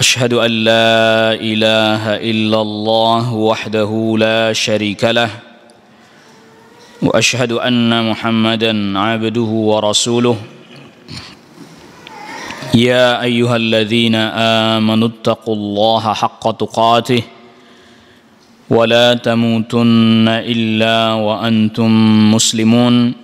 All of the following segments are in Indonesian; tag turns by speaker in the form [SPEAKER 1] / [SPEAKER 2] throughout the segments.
[SPEAKER 1] أشهد أن لا إله إلا الله وحده لا شريك له وأشهد أن محمدا عبده ورسوله يا أيها الذين آمنوا اتقوا الله حق تقاته ولا تموتن إلا وأنتم مسلمون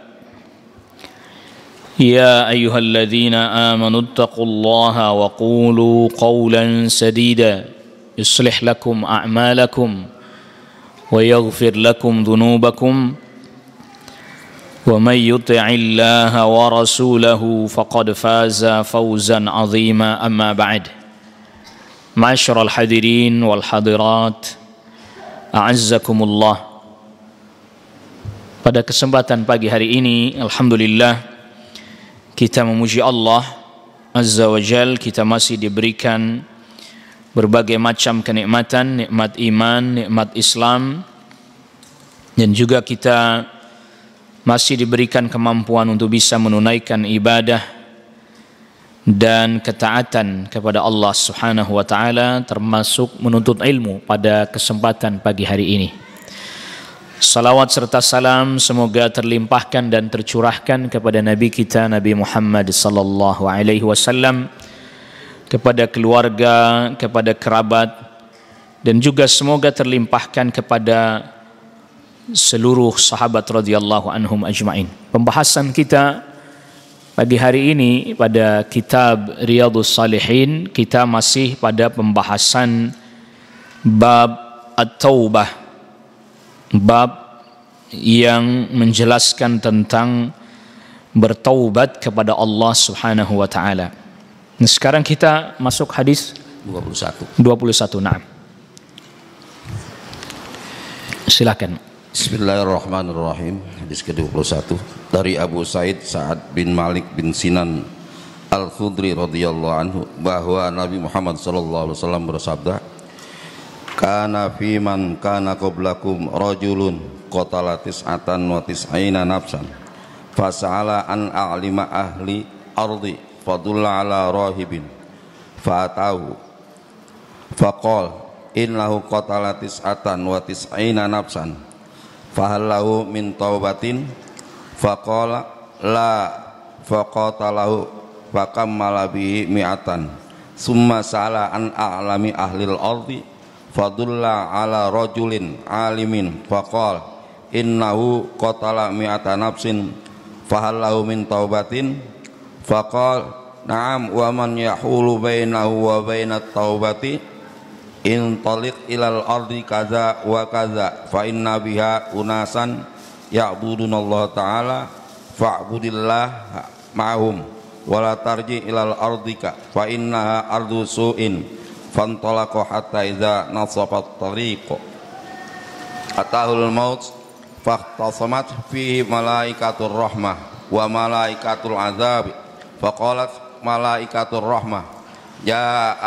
[SPEAKER 1] يا ايها الذين امنوا اتقوا الله وقولوا قولا سديدا يصلح لكم اعمالكم ويغفر لكم ذنوبكم ومن يطع الله ورسوله فقد فاز فوزا عظيما اما بعد معشر الحاضرين والحاضرات اعزكم الله Pada kesempatan pagi hari ini, alhamdulillah kita memuji Allah Azza wa Jal, kita masih diberikan berbagai macam kenikmatan, nikmat iman, nikmat Islam dan juga kita masih diberikan kemampuan untuk bisa menunaikan ibadah dan ketaatan kepada Allah Subhanahu wa taala termasuk menuntut ilmu pada kesempatan pagi hari ini. Salawat serta salam semoga terlimpahkan dan tercurahkan kepada Nabi kita Nabi Muhammad sallallahu alaihi wasallam kepada keluarga, kepada kerabat dan juga semoga terlimpahkan kepada seluruh sahabat radhiyallahu anhum ajma'in. Pembahasan kita pagi hari ini pada kitab Riyadhus Salihin kita masih pada pembahasan bab At-Taubah bab yang menjelaskan tentang bertaubat kepada Allah Subhanahu wa taala. Nah, sekarang kita masuk hadis 21. 21. Naam. Silakan.
[SPEAKER 2] Bismillahirrahmanirrahim. Hadis ke-21 dari Abu Said Sa'ad bin Malik bin Sinan Al-Khudri radhiyallahu anhu bahwa Nabi Muhammad sallallahu alaihi wasallam bersabda, kana man kana qablakum rajulun qatala tis'atan wa tis'ina nafsan fasa'ala an a'lima ahli ardi fadulla ala rahibin fa'atahu faqal innahu qatala tis'atan wa tis'ina nafsan fahallahu min taubatin faqala la faqatalahu fakammala bihi mi'atan summa sa'ala an a'lami al ardi fadullah ala rojulin alimin faqal innahu qatala mi'ata nafsin fahallahu min taubatin faqal na'am wa man yahulu bainahu wa bainat taubati in taliq ilal ardi kaza wa kaza fa inna biha unasan ya'budun Allah ta'ala fa'budillah ma'hum wa la tarji ilal ardika fa innaha ardu su'in fantalaqa hatta idza nasafat tariq atahul maut fahtasamat fihi malaikatur rahmah wa malaikatul azab faqalat malaikatul rahmah Ya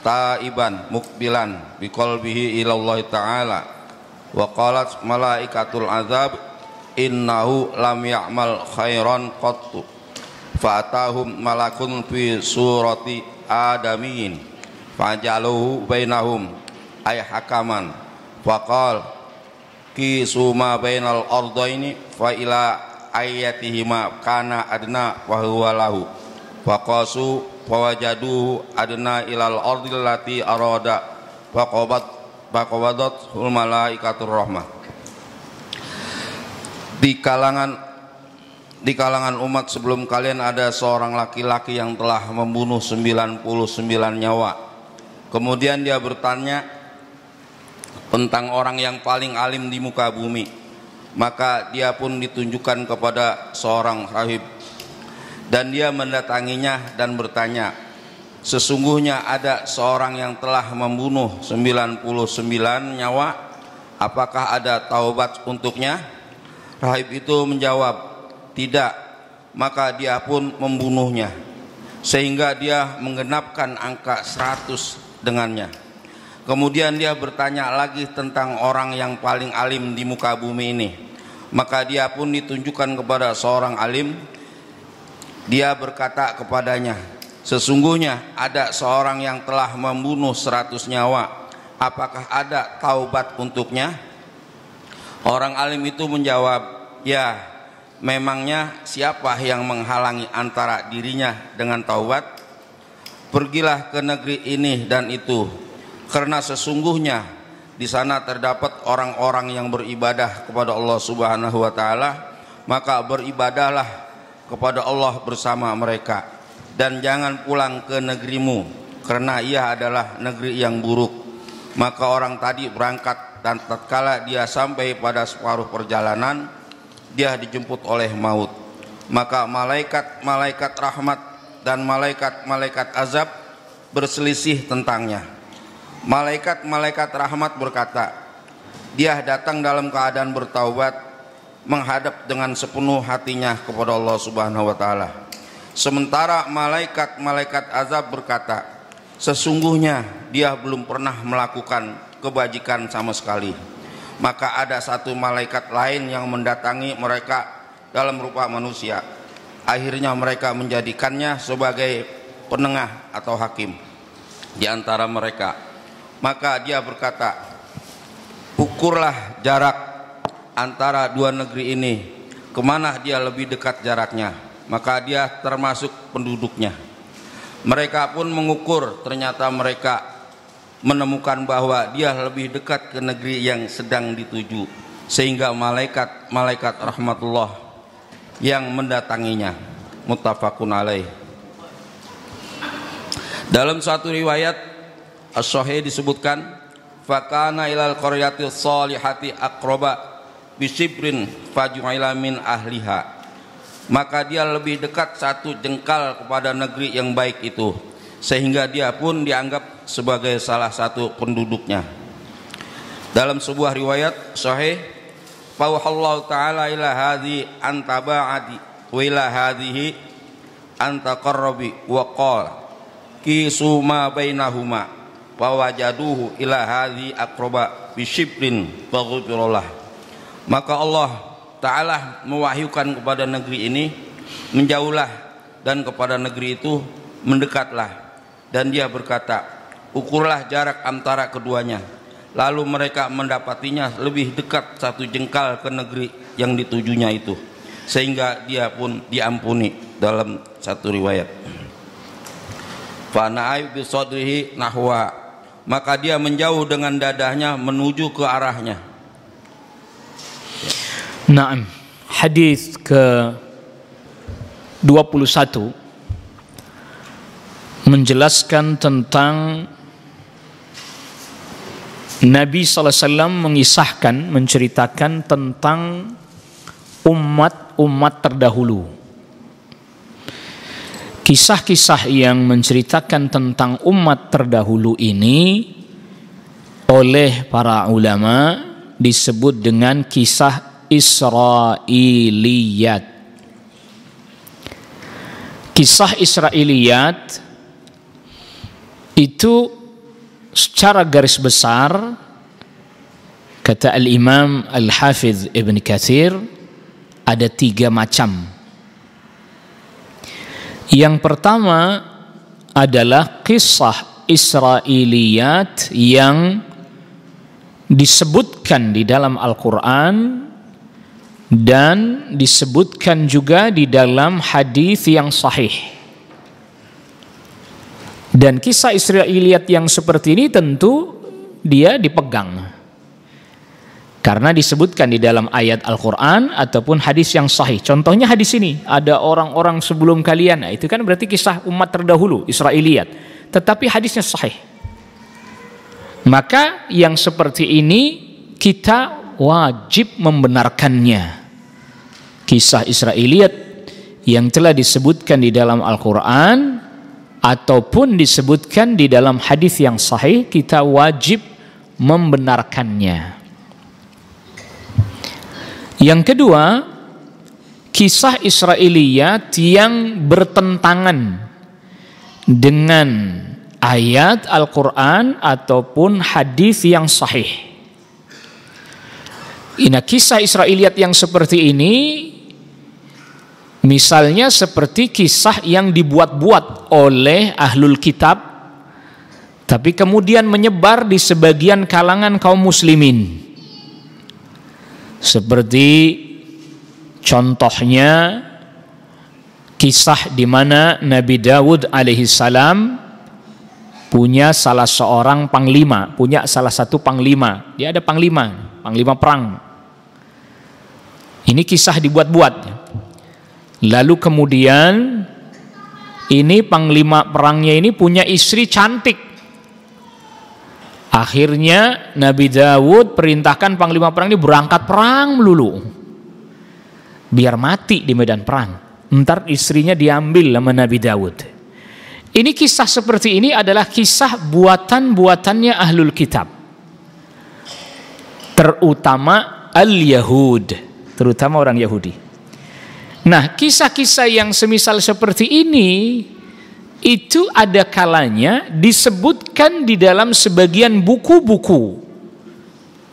[SPEAKER 2] taiban mukbilan biqalbihi ila Allah taala wa qalat malaikatul azab innahu lam ya'mal khairan qattu fa'atahum malakun fi surati adamin fajaluhu bainahum ay hakaman faqal kisuma bainal ini fa ila ayatihima kana adna wa huwa lahu faqasu fawajadu adna ilal ardil lati arada faqabat faqabadat hul malaikatur rahmah di kalangan di kalangan umat sebelum kalian ada seorang laki-laki yang telah membunuh 99 nyawa Kemudian dia bertanya tentang orang yang paling alim di muka bumi. Maka dia pun ditunjukkan kepada seorang rahib dan dia mendatanginya dan bertanya, "Sesungguhnya ada seorang yang telah membunuh 99 nyawa, apakah ada taubat untuknya?" Rahib itu menjawab, "Tidak." Maka dia pun membunuhnya sehingga dia menggenapkan angka 100 dengannya. Kemudian dia bertanya lagi tentang orang yang paling alim di muka bumi ini. Maka dia pun ditunjukkan kepada seorang alim. Dia berkata kepadanya, Sesungguhnya ada seorang yang telah membunuh seratus nyawa. Apakah ada taubat untuknya? Orang alim itu menjawab, ya memangnya siapa yang menghalangi antara dirinya dengan taubat? Pergilah ke negeri ini dan itu, karena sesungguhnya di sana terdapat orang-orang yang beribadah kepada Allah Subhanahu wa taala, maka beribadahlah kepada Allah bersama mereka dan jangan pulang ke negerimu karena ia adalah negeri yang buruk. Maka orang tadi berangkat dan tatkala dia sampai pada separuh perjalanan, dia dijemput oleh maut. Maka malaikat-malaikat rahmat dan malaikat-malaikat azab berselisih tentangnya. Malaikat-malaikat rahmat berkata, dia datang dalam keadaan bertaubat, menghadap dengan sepenuh hatinya kepada Allah Subhanahu wa taala. Sementara malaikat-malaikat azab berkata, sesungguhnya dia belum pernah melakukan kebajikan sama sekali. Maka ada satu malaikat lain yang mendatangi mereka dalam rupa manusia akhirnya mereka menjadikannya sebagai penengah atau hakim di antara mereka maka dia berkata ukurlah jarak antara dua negeri ini kemana dia lebih dekat jaraknya maka dia termasuk penduduknya mereka pun mengukur ternyata mereka menemukan bahwa dia lebih dekat ke negeri yang sedang dituju sehingga malaikat malaikat rahmatullah yang mendatanginya muttafaqun alaih dalam suatu riwayat as-sahih disebutkan fakana ilal qaryati salihati akroba bisibrin fajuaila min ahliha maka dia lebih dekat satu jengkal kepada negeri yang baik itu sehingga dia pun dianggap sebagai salah satu penduduknya dalam sebuah riwayat sahih fauhallahu taala ila hadhi ba'adi wa ila hadhihi antaqarrabi wa qala kisu ma bainahuma wa wajaduhu ila hadhi aqraba bisyibrin faghfirullah maka Allah taala mewahyukan kepada negeri ini menjauhlah dan kepada negeri itu mendekatlah dan dia berkata ukurlah jarak antara keduanya lalu mereka mendapatinya lebih dekat satu jengkal ke negeri yang ditujunya itu sehingga dia pun diampuni dalam satu riwayat sodrihi nahwa maka dia menjauh dengan dadahnya menuju ke arahnya
[SPEAKER 1] Naam hadis ke 21 menjelaskan tentang Nabi SAW mengisahkan, menceritakan tentang umat-umat terdahulu. Kisah-kisah yang menceritakan tentang umat terdahulu ini oleh para ulama disebut dengan kisah Israiliyat. Kisah Israiliyat itu secara garis besar kata al-Imam Al-Hafidh Ibn Kathir ada tiga macam yang pertama adalah kisah Israeliyat yang disebutkan di dalam Al-Quran dan disebutkan juga di dalam hadis yang sahih. Dan kisah Israeliat yang seperti ini tentu dia dipegang. Karena disebutkan di dalam ayat Al-Quran ataupun hadis yang sahih. Contohnya hadis ini, ada orang-orang sebelum kalian. Nah, itu kan berarti kisah umat terdahulu, Israeliat. Tetapi hadisnya sahih. Maka yang seperti ini kita wajib membenarkannya. Kisah Israeliat yang telah disebutkan di dalam Al-Quran ataupun disebutkan di dalam hadis yang sahih kita wajib membenarkannya. Yang kedua, kisah Israiliyat yang bertentangan dengan ayat Al-Quran ataupun hadis yang sahih. Ina kisah Israiliyat yang seperti ini Misalnya seperti kisah yang dibuat-buat oleh ahlul kitab tapi kemudian menyebar di sebagian kalangan kaum muslimin. Seperti contohnya kisah di mana Nabi Dawud alaihissalam punya salah seorang panglima, punya salah satu panglima. Dia ada panglima, panglima perang. Ini kisah dibuat-buat. Lalu kemudian ini panglima perangnya ini punya istri cantik. Akhirnya Nabi Dawud perintahkan panglima perang ini berangkat perang melulu. Biar mati di medan perang. Ntar istrinya diambil sama Nabi Dawud. Ini kisah seperti ini adalah kisah buatan-buatannya ahlul kitab. Terutama al-Yahud. Terutama orang Yahudi Nah, kisah-kisah yang semisal seperti ini itu ada kalanya disebutkan di dalam sebagian buku-buku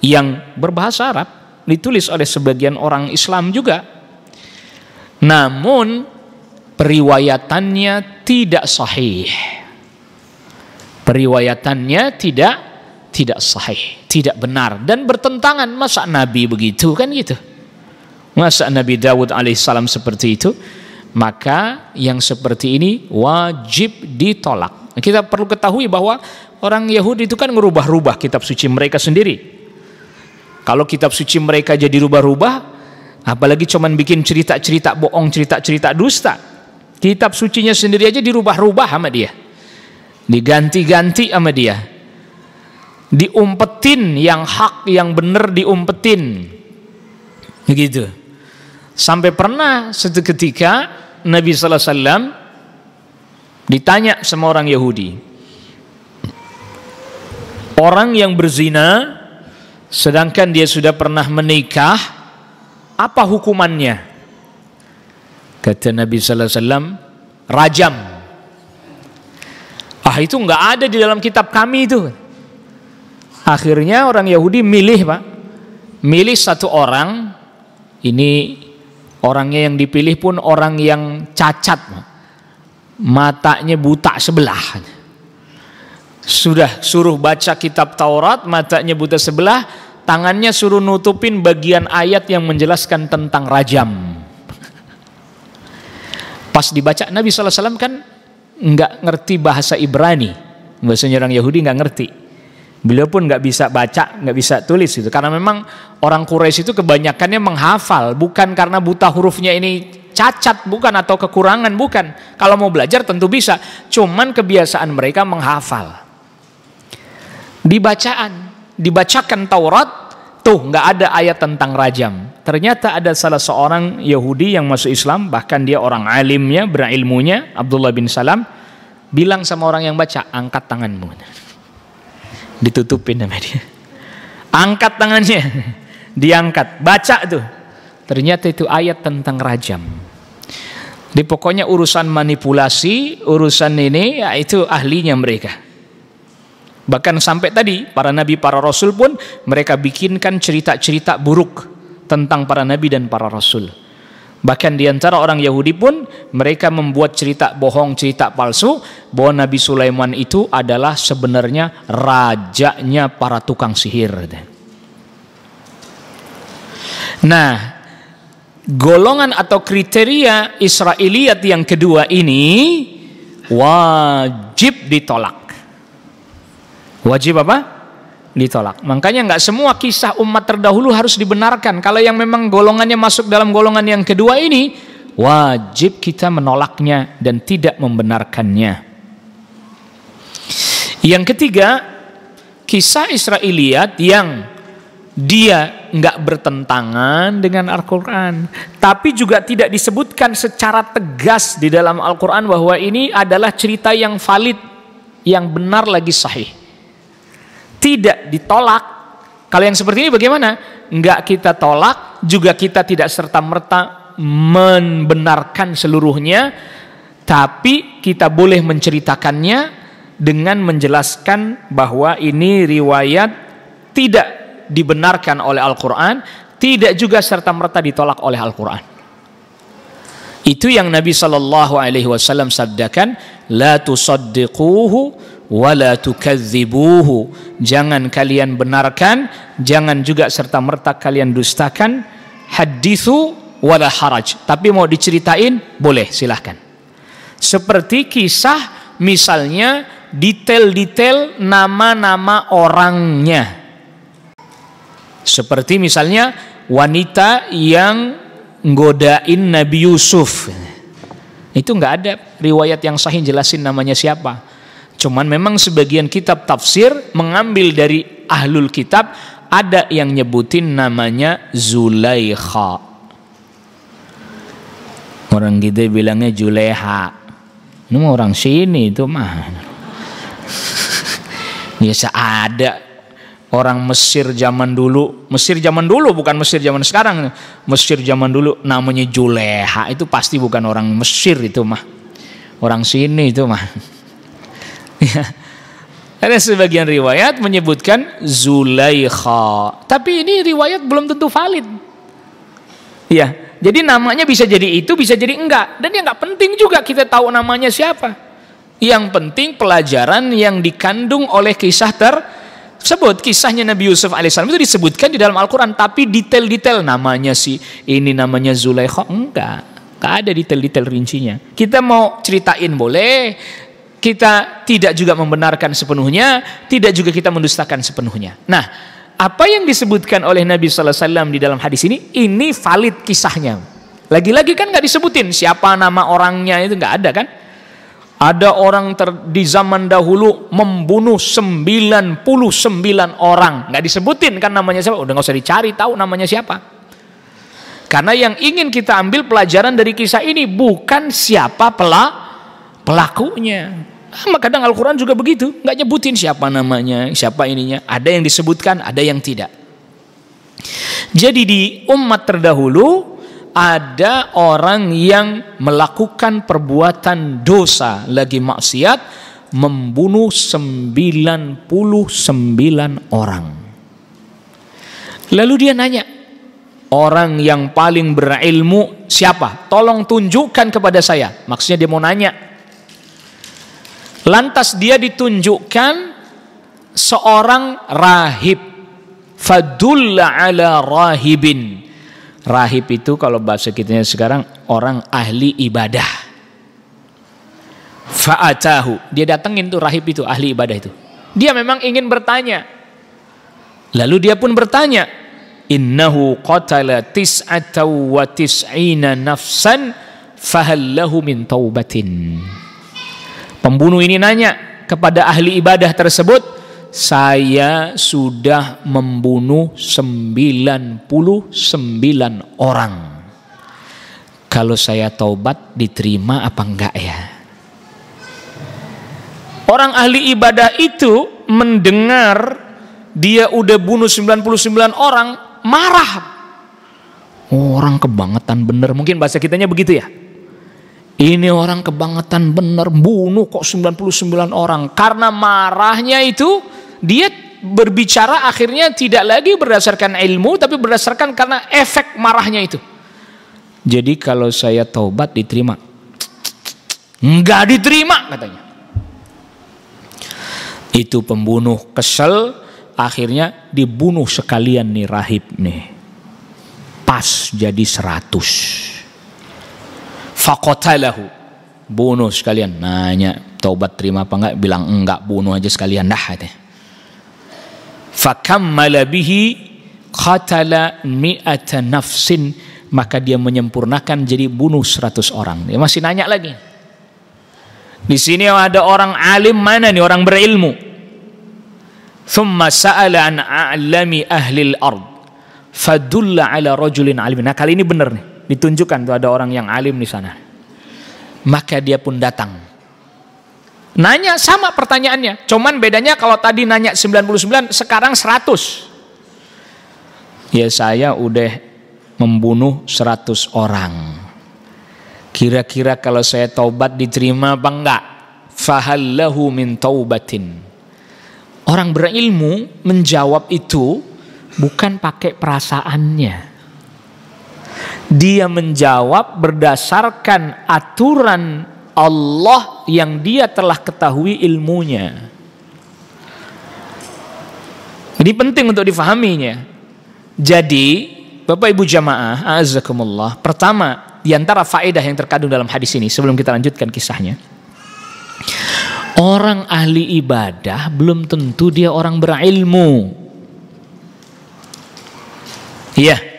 [SPEAKER 1] yang berbahasa Arab ditulis oleh sebagian orang Islam juga. Namun periwayatannya tidak sahih. Periwayatannya tidak tidak sahih, tidak benar dan bertentangan masa nabi begitu kan gitu. Masa Nabi Dawud alaihissalam seperti itu? Maka yang seperti ini wajib ditolak. Kita perlu ketahui bahwa orang Yahudi itu kan merubah rubah kitab suci mereka sendiri. Kalau kitab suci mereka jadi rubah-rubah, apalagi cuman bikin cerita-cerita bohong, cerita-cerita dusta. Kitab sucinya sendiri aja dirubah-rubah sama dia. Diganti-ganti sama dia. Diumpetin yang hak, yang benar diumpetin. Begitu. Sampai pernah satu Nabi Sallallahu Alaihi Wasallam ditanya sama orang Yahudi, orang yang berzina sedangkan dia sudah pernah menikah, apa hukumannya? Kata Nabi Sallallahu Alaihi Wasallam, rajam. Ah itu nggak ada di dalam kitab kami itu. Akhirnya orang Yahudi milih pak, milih satu orang ini Orangnya yang dipilih pun orang yang cacat. Matanya buta sebelah. Sudah suruh baca kitab Taurat, matanya buta sebelah, tangannya suruh nutupin bagian ayat yang menjelaskan tentang rajam. Pas dibaca Nabi SAW kan nggak ngerti bahasa Ibrani. bahasa orang Yahudi nggak ngerti. Beliau pun nggak bisa baca, nggak bisa tulis gitu. Karena memang orang Quraisy itu kebanyakannya menghafal, bukan karena buta hurufnya ini cacat bukan atau kekurangan bukan. Kalau mau belajar tentu bisa, cuman kebiasaan mereka menghafal. Dibacaan, dibacakan Taurat, tuh nggak ada ayat tentang rajam. Ternyata ada salah seorang Yahudi yang masuk Islam, bahkan dia orang alimnya, berilmunya, Abdullah bin Salam, bilang sama orang yang baca, angkat tanganmu ditutupin sama dia. Angkat tangannya, diangkat, baca tuh. Ternyata itu ayat tentang rajam. Di pokoknya urusan manipulasi, urusan ini ya itu ahlinya mereka. Bahkan sampai tadi para nabi, para rasul pun mereka bikinkan cerita-cerita buruk tentang para nabi dan para rasul. Bahkan di antara orang Yahudi pun mereka membuat cerita bohong, cerita palsu bahwa Nabi Sulaiman itu adalah sebenarnya rajanya para tukang sihir. Nah, golongan atau kriteria Israeliat yang kedua ini wajib ditolak. Wajib apa? ditolak. Makanya nggak semua kisah umat terdahulu harus dibenarkan. Kalau yang memang golongannya masuk dalam golongan yang kedua ini, wajib kita menolaknya dan tidak membenarkannya. Yang ketiga, kisah Israeliat yang dia nggak bertentangan dengan Al-Quran, tapi juga tidak disebutkan secara tegas di dalam Al-Quran bahwa ini adalah cerita yang valid, yang benar lagi sahih tidak ditolak. Kalian seperti ini bagaimana? Enggak kita tolak, juga kita tidak serta-merta membenarkan seluruhnya, tapi kita boleh menceritakannya dengan menjelaskan bahwa ini riwayat tidak dibenarkan oleh Al-Quran, tidak juga serta-merta ditolak oleh Al-Quran. Itu yang Nabi Shallallahu Alaihi Wasallam sabdakan, la tusaddiquhu wala tukadzibuhu jangan kalian benarkan jangan juga serta merta kalian dustakan hadithu wala haraj tapi mau diceritain boleh silahkan seperti kisah misalnya detail-detail nama-nama orangnya seperti misalnya wanita yang godain Nabi Yusuf itu nggak ada riwayat yang sahih jelasin namanya siapa Cuman memang sebagian kitab tafsir mengambil dari ahlul kitab ada yang nyebutin namanya Zulaikha. Orang kita bilangnya Juleha. Ini orang sini itu mah. Biasa ada orang Mesir zaman dulu, Mesir zaman dulu bukan Mesir zaman sekarang. Mesir zaman dulu namanya Juleha itu pasti bukan orang Mesir itu mah. Orang sini itu mah. Ya. Ada sebagian riwayat menyebutkan Zulaikha. Tapi ini riwayat belum tentu valid. Ya, jadi namanya bisa jadi itu, bisa jadi enggak. Dan yang enggak penting juga kita tahu namanya siapa. Yang penting pelajaran yang dikandung oleh kisah tersebut. Kisahnya Nabi Yusuf alaihissalam itu disebutkan di dalam Al-Quran. Tapi detail-detail namanya sih. Ini namanya Zulaikha. Enggak. Gak ada detail-detail rincinya. Kita mau ceritain boleh, kita tidak juga membenarkan sepenuhnya, tidak juga kita mendustakan sepenuhnya. Nah, apa yang disebutkan oleh Nabi Sallallahu Alaihi Wasallam di dalam hadis ini, ini valid kisahnya. Lagi-lagi kan nggak disebutin siapa nama orangnya itu nggak ada kan? Ada orang ter, di zaman dahulu membunuh 99 orang. Nggak disebutin kan namanya siapa. Udah nggak usah dicari tahu namanya siapa. Karena yang ingin kita ambil pelajaran dari kisah ini bukan siapa pelaku pelakunya. Maka kadang Al-Quran juga begitu, nggak nyebutin siapa namanya, siapa ininya. Ada yang disebutkan, ada yang tidak. Jadi di umat terdahulu ada orang yang melakukan perbuatan dosa lagi maksiat membunuh 99 orang. Lalu dia nanya, orang yang paling berilmu siapa? Tolong tunjukkan kepada saya. Maksudnya dia mau nanya, Lantas dia ditunjukkan seorang rahib. Fadulla ala rahibin. Rahib itu kalau bahasa kita sekarang orang ahli ibadah. Fa'atahu. Dia datengin tuh rahib itu, ahli ibadah itu. Dia memang ingin bertanya. Lalu dia pun bertanya. Innahu qatala tis'ataw wa tis'ina nafsan fahallahu min taubatin. Pembunuh ini nanya kepada ahli ibadah tersebut, saya sudah membunuh 99 orang. Kalau saya taubat diterima apa enggak ya? Orang ahli ibadah itu mendengar dia udah bunuh 99 orang, marah. Oh, orang kebangetan bener. Mungkin bahasa kitanya begitu ya. Ini orang kebangetan benar bunuh kok 99 orang. Karena marahnya itu dia berbicara akhirnya tidak lagi berdasarkan ilmu tapi berdasarkan karena efek marahnya itu. Jadi kalau saya taubat diterima. Enggak diterima katanya. Itu pembunuh kesel akhirnya dibunuh sekalian nih rahib nih. Pas jadi seratus faqatalahu bunuh sekalian nanya taubat terima apa enggak bilang enggak bunuh aja sekalian dah katanya fakammala bihi qatala mi'ata nafsin maka dia menyempurnakan jadi bunuh 100 orang dia masih nanya lagi di sini ada orang alim mana nih orang berilmu thumma sa'ala an a'lami ahli al-ard fadulla ala rajulin alim nah kali ini benar nih Ditunjukkan tuh ada orang yang alim di sana. Maka dia pun datang. Nanya sama pertanyaannya. Cuman bedanya kalau tadi nanya 99, sekarang 100. Ya saya udah membunuh 100 orang. Kira-kira kalau saya taubat diterima apa enggak? Fahallahu min taubatin. Orang berilmu menjawab itu bukan pakai perasaannya dia menjawab berdasarkan aturan Allah yang dia telah ketahui ilmunya. Ini penting untuk difahaminya. Jadi, Bapak Ibu jamaah, azakumullah. Pertama, di antara faedah yang terkandung dalam hadis ini sebelum kita lanjutkan kisahnya. Orang ahli ibadah belum tentu dia orang berilmu. Iya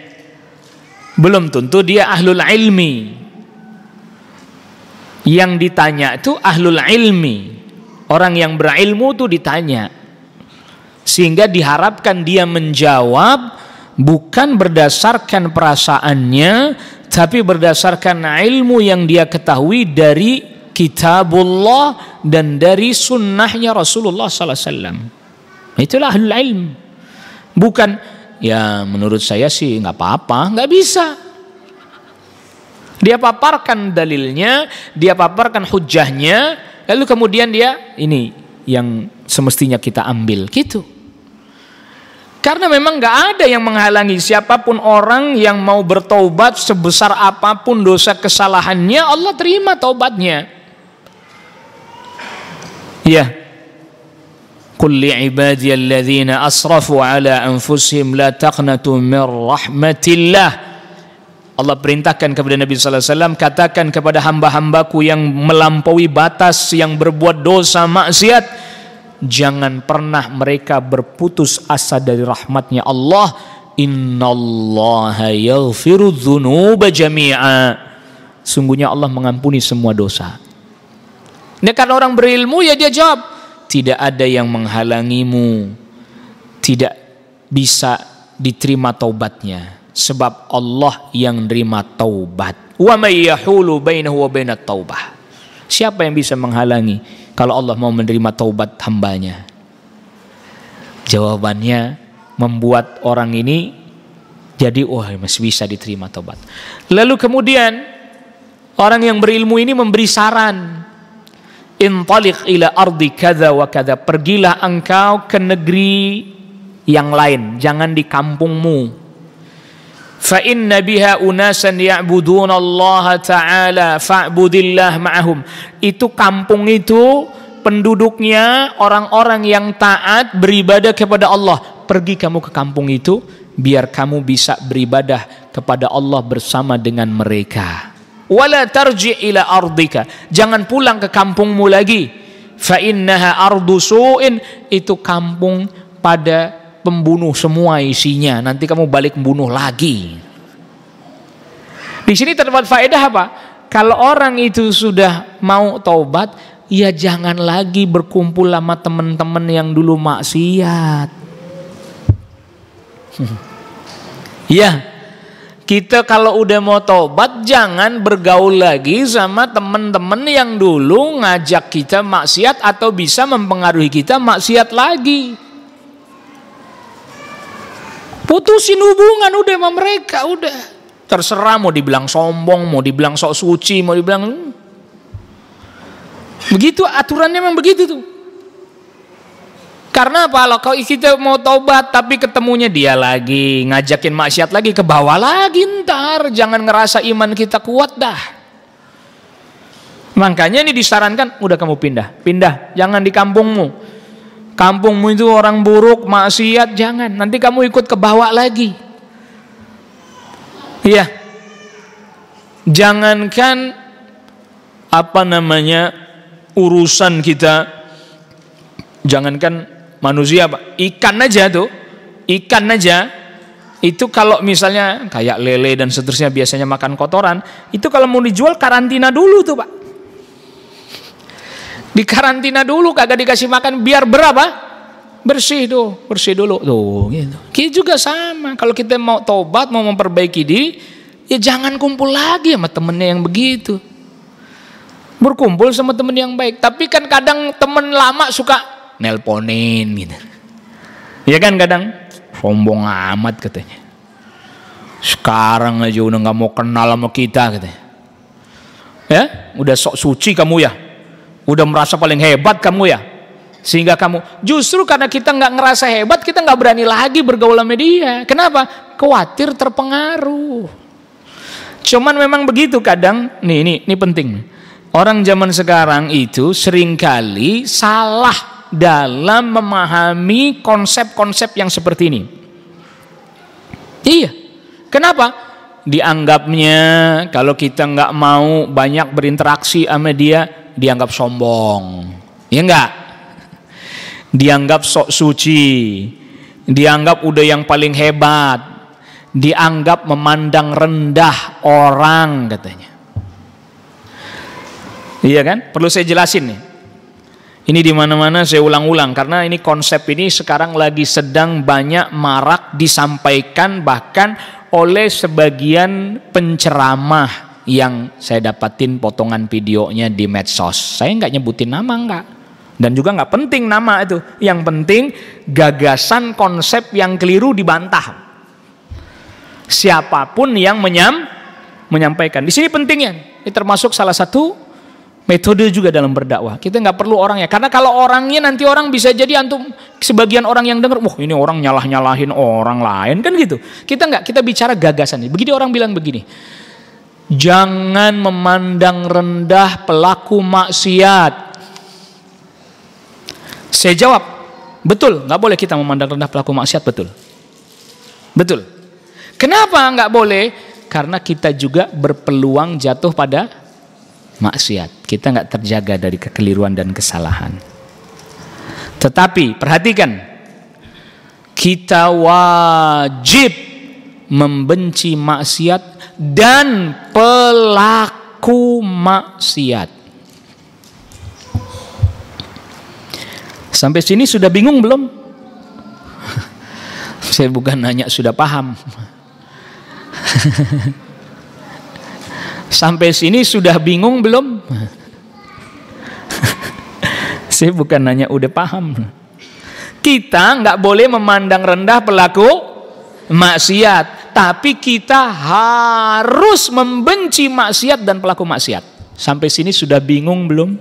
[SPEAKER 1] belum tentu dia ahlul ilmi yang ditanya itu ahlul ilmi orang yang berilmu itu ditanya sehingga diharapkan dia menjawab bukan berdasarkan perasaannya tapi berdasarkan ilmu yang dia ketahui dari kitabullah dan dari sunnahnya Rasulullah sallallahu alaihi wasallam itulah ahlul ilmi bukan Ya menurut saya sih nggak apa-apa, nggak bisa. Dia paparkan dalilnya, dia paparkan hujahnya, lalu kemudian dia ini yang semestinya kita ambil gitu. Karena memang nggak ada yang menghalangi siapapun orang yang mau bertobat sebesar apapun dosa kesalahannya Allah terima taubatnya. Iya. قل لعبادي الذين أسرفوا على أنفسهم لا تقنطوا من رحمة الله Allah perintahkan kepada Nabi Sallallahu Alaihi Wasallam katakan kepada hamba-hambaku yang melampaui batas yang berbuat dosa maksiat jangan pernah mereka berputus asa dari rahmatnya Allah innallaha yaghfiru dzunuba jami'a sungguhnya Allah mengampuni semua dosa ini karena orang berilmu ya dia jawab tidak ada yang menghalangimu tidak bisa diterima taubatnya sebab Allah yang terima taubat wa may yahulu bainahu wa bainat taubah siapa yang bisa menghalangi kalau Allah mau menerima taubat hambanya jawabannya membuat orang ini jadi wah oh, masih bisa diterima taubat lalu kemudian orang yang berilmu ini memberi saran intalik ila ardi kada wa kada pergilah engkau ke negeri yang lain jangan di kampungmu fa inna biha unasan ya'budun Allah taala fa'budillah ma'ahum itu kampung itu penduduknya orang-orang yang taat beribadah kepada Allah pergi kamu ke kampung itu biar kamu bisa beribadah kepada Allah bersama dengan mereka wala tarji ila ardika. Jangan pulang ke kampungmu lagi. Fa innaha ardu su'in itu kampung pada pembunuh semua isinya. Nanti kamu balik membunuh lagi. Di sini terdapat faedah apa? Kalau orang itu sudah mau taubat, ya jangan lagi berkumpul sama teman-teman yang dulu maksiat. Ya. Kita kalau udah mau tobat jangan bergaul lagi sama teman-teman yang dulu ngajak kita maksiat atau bisa mempengaruhi kita maksiat lagi. Putusin hubungan udah sama mereka udah. Terserah mau dibilang sombong, mau dibilang sok suci, mau dibilang hmm. begitu aturannya memang begitu tuh. Karena apa? Kalau kau kita mau tobat tapi ketemunya dia lagi, ngajakin maksiat lagi ke bawah lagi ntar. Jangan ngerasa iman kita kuat dah. Makanya ini disarankan, udah kamu pindah, pindah, jangan di kampungmu. Kampungmu itu orang buruk, maksiat, jangan. Nanti kamu ikut ke bawah lagi. Iya. Jangankan apa namanya urusan kita, jangankan manusia Pak. Ikan aja tuh, ikan aja itu kalau misalnya kayak lele dan seterusnya biasanya makan kotoran, itu kalau mau dijual karantina dulu tuh Pak. Di karantina dulu kagak dikasih makan biar berapa? Bersih tuh, bersih dulu tuh gitu. Kita juga sama. Kalau kita mau tobat, mau memperbaiki diri, ya jangan kumpul lagi sama temennya yang begitu berkumpul sama temen yang baik. Tapi kan kadang temen lama suka nelponin gitu. Iya kan kadang sombong amat katanya. Sekarang aja udah nggak mau kenal sama kita katanya. Ya, udah sok suci kamu ya. Udah merasa paling hebat kamu ya. Sehingga kamu justru karena kita nggak ngerasa hebat, kita nggak berani lagi bergaul sama dia. Kenapa? Khawatir terpengaruh. Cuman memang begitu kadang. Nih, ini ini penting. Orang zaman sekarang itu seringkali salah dalam memahami konsep-konsep yang seperti ini. Iya. Kenapa? Dianggapnya kalau kita nggak mau banyak berinteraksi sama dia, dianggap sombong. Ya enggak? Dianggap sok suci. Dianggap udah yang paling hebat. Dianggap memandang rendah orang katanya. Iya kan? Perlu saya jelasin nih. Ini di mana-mana saya ulang-ulang karena ini konsep ini sekarang lagi sedang banyak marak disampaikan bahkan oleh sebagian penceramah yang saya dapatin potongan videonya di medsos. Saya nggak nyebutin nama nggak. Dan juga nggak penting nama itu. Yang penting gagasan konsep yang keliru dibantah. Siapapun yang menyam, menyampaikan. Di sini pentingnya. Ini termasuk salah satu metode juga dalam berdakwah. Kita nggak perlu orangnya. Karena kalau orangnya nanti orang bisa jadi antum sebagian orang yang dengar, wah ini orang nyalah-nyalahin orang lain kan gitu. Kita nggak, kita bicara gagasan. ini Begini orang bilang begini. Jangan memandang rendah pelaku maksiat. Saya jawab, betul, nggak boleh kita memandang rendah pelaku maksiat, betul. Betul. Kenapa nggak boleh? Karena kita juga berpeluang jatuh pada maksiat. Kita nggak terjaga dari kekeliruan dan kesalahan. Tetapi perhatikan, kita wajib membenci maksiat dan pelaku maksiat. Sampai sini sudah bingung belum? Saya bukan nanya sudah paham. Sampai sini sudah bingung belum? Saya bukan nanya udah paham. Kita nggak boleh memandang rendah pelaku maksiat, tapi kita harus membenci maksiat dan pelaku maksiat. Sampai sini sudah bingung belum?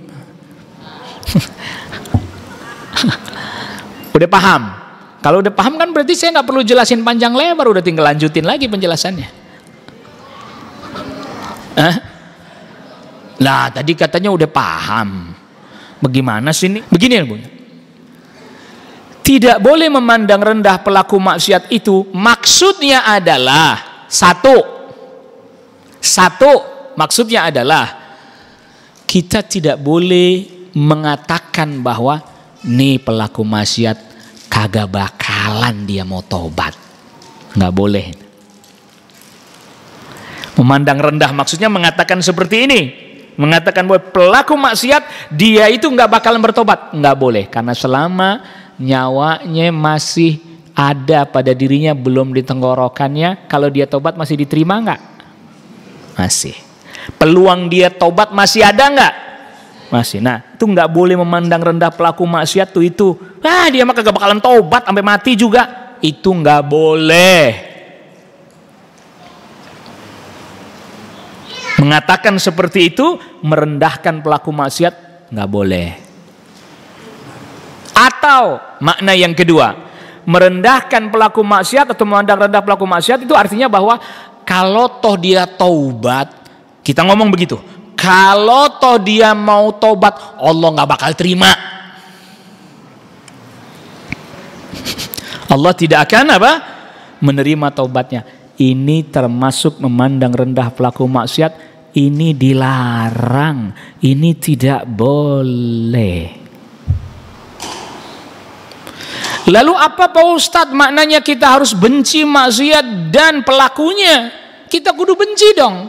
[SPEAKER 1] udah paham? Kalau udah paham kan berarti saya nggak perlu jelasin panjang lebar, udah tinggal lanjutin lagi penjelasannya. Hah? Lah tadi katanya udah paham. Bagaimana sih ini? Begini ya bu. Tidak boleh memandang rendah pelaku maksiat itu. Maksudnya adalah satu, satu maksudnya adalah kita tidak boleh mengatakan bahwa nih pelaku maksiat kagak bakalan dia mau tobat. Nggak boleh. Memandang rendah maksudnya mengatakan seperti ini. Mengatakan bahwa pelaku maksiat dia itu nggak bakalan bertobat. nggak boleh karena selama nyawanya masih ada pada dirinya belum ditenggorokannya kalau dia tobat masih diterima nggak? Masih. Peluang dia tobat masih ada nggak? Masih. Nah, itu nggak boleh memandang rendah pelaku maksiat tuh itu. Ah, dia mah kagak bakalan tobat sampai mati juga. Itu nggak boleh. Mengatakan seperti itu merendahkan pelaku maksiat nggak boleh. Atau makna yang kedua, merendahkan pelaku maksiat atau memandang rendah pelaku maksiat itu artinya bahwa kalau toh dia taubat, kita ngomong begitu. Kalau toh dia mau taubat, Allah nggak bakal terima. Allah tidak akan apa? menerima taubatnya. Ini termasuk memandang rendah pelaku maksiat ini dilarang, ini tidak boleh. Lalu apa Pak Ustadz maknanya kita harus benci maksiat dan pelakunya? Kita kudu benci dong.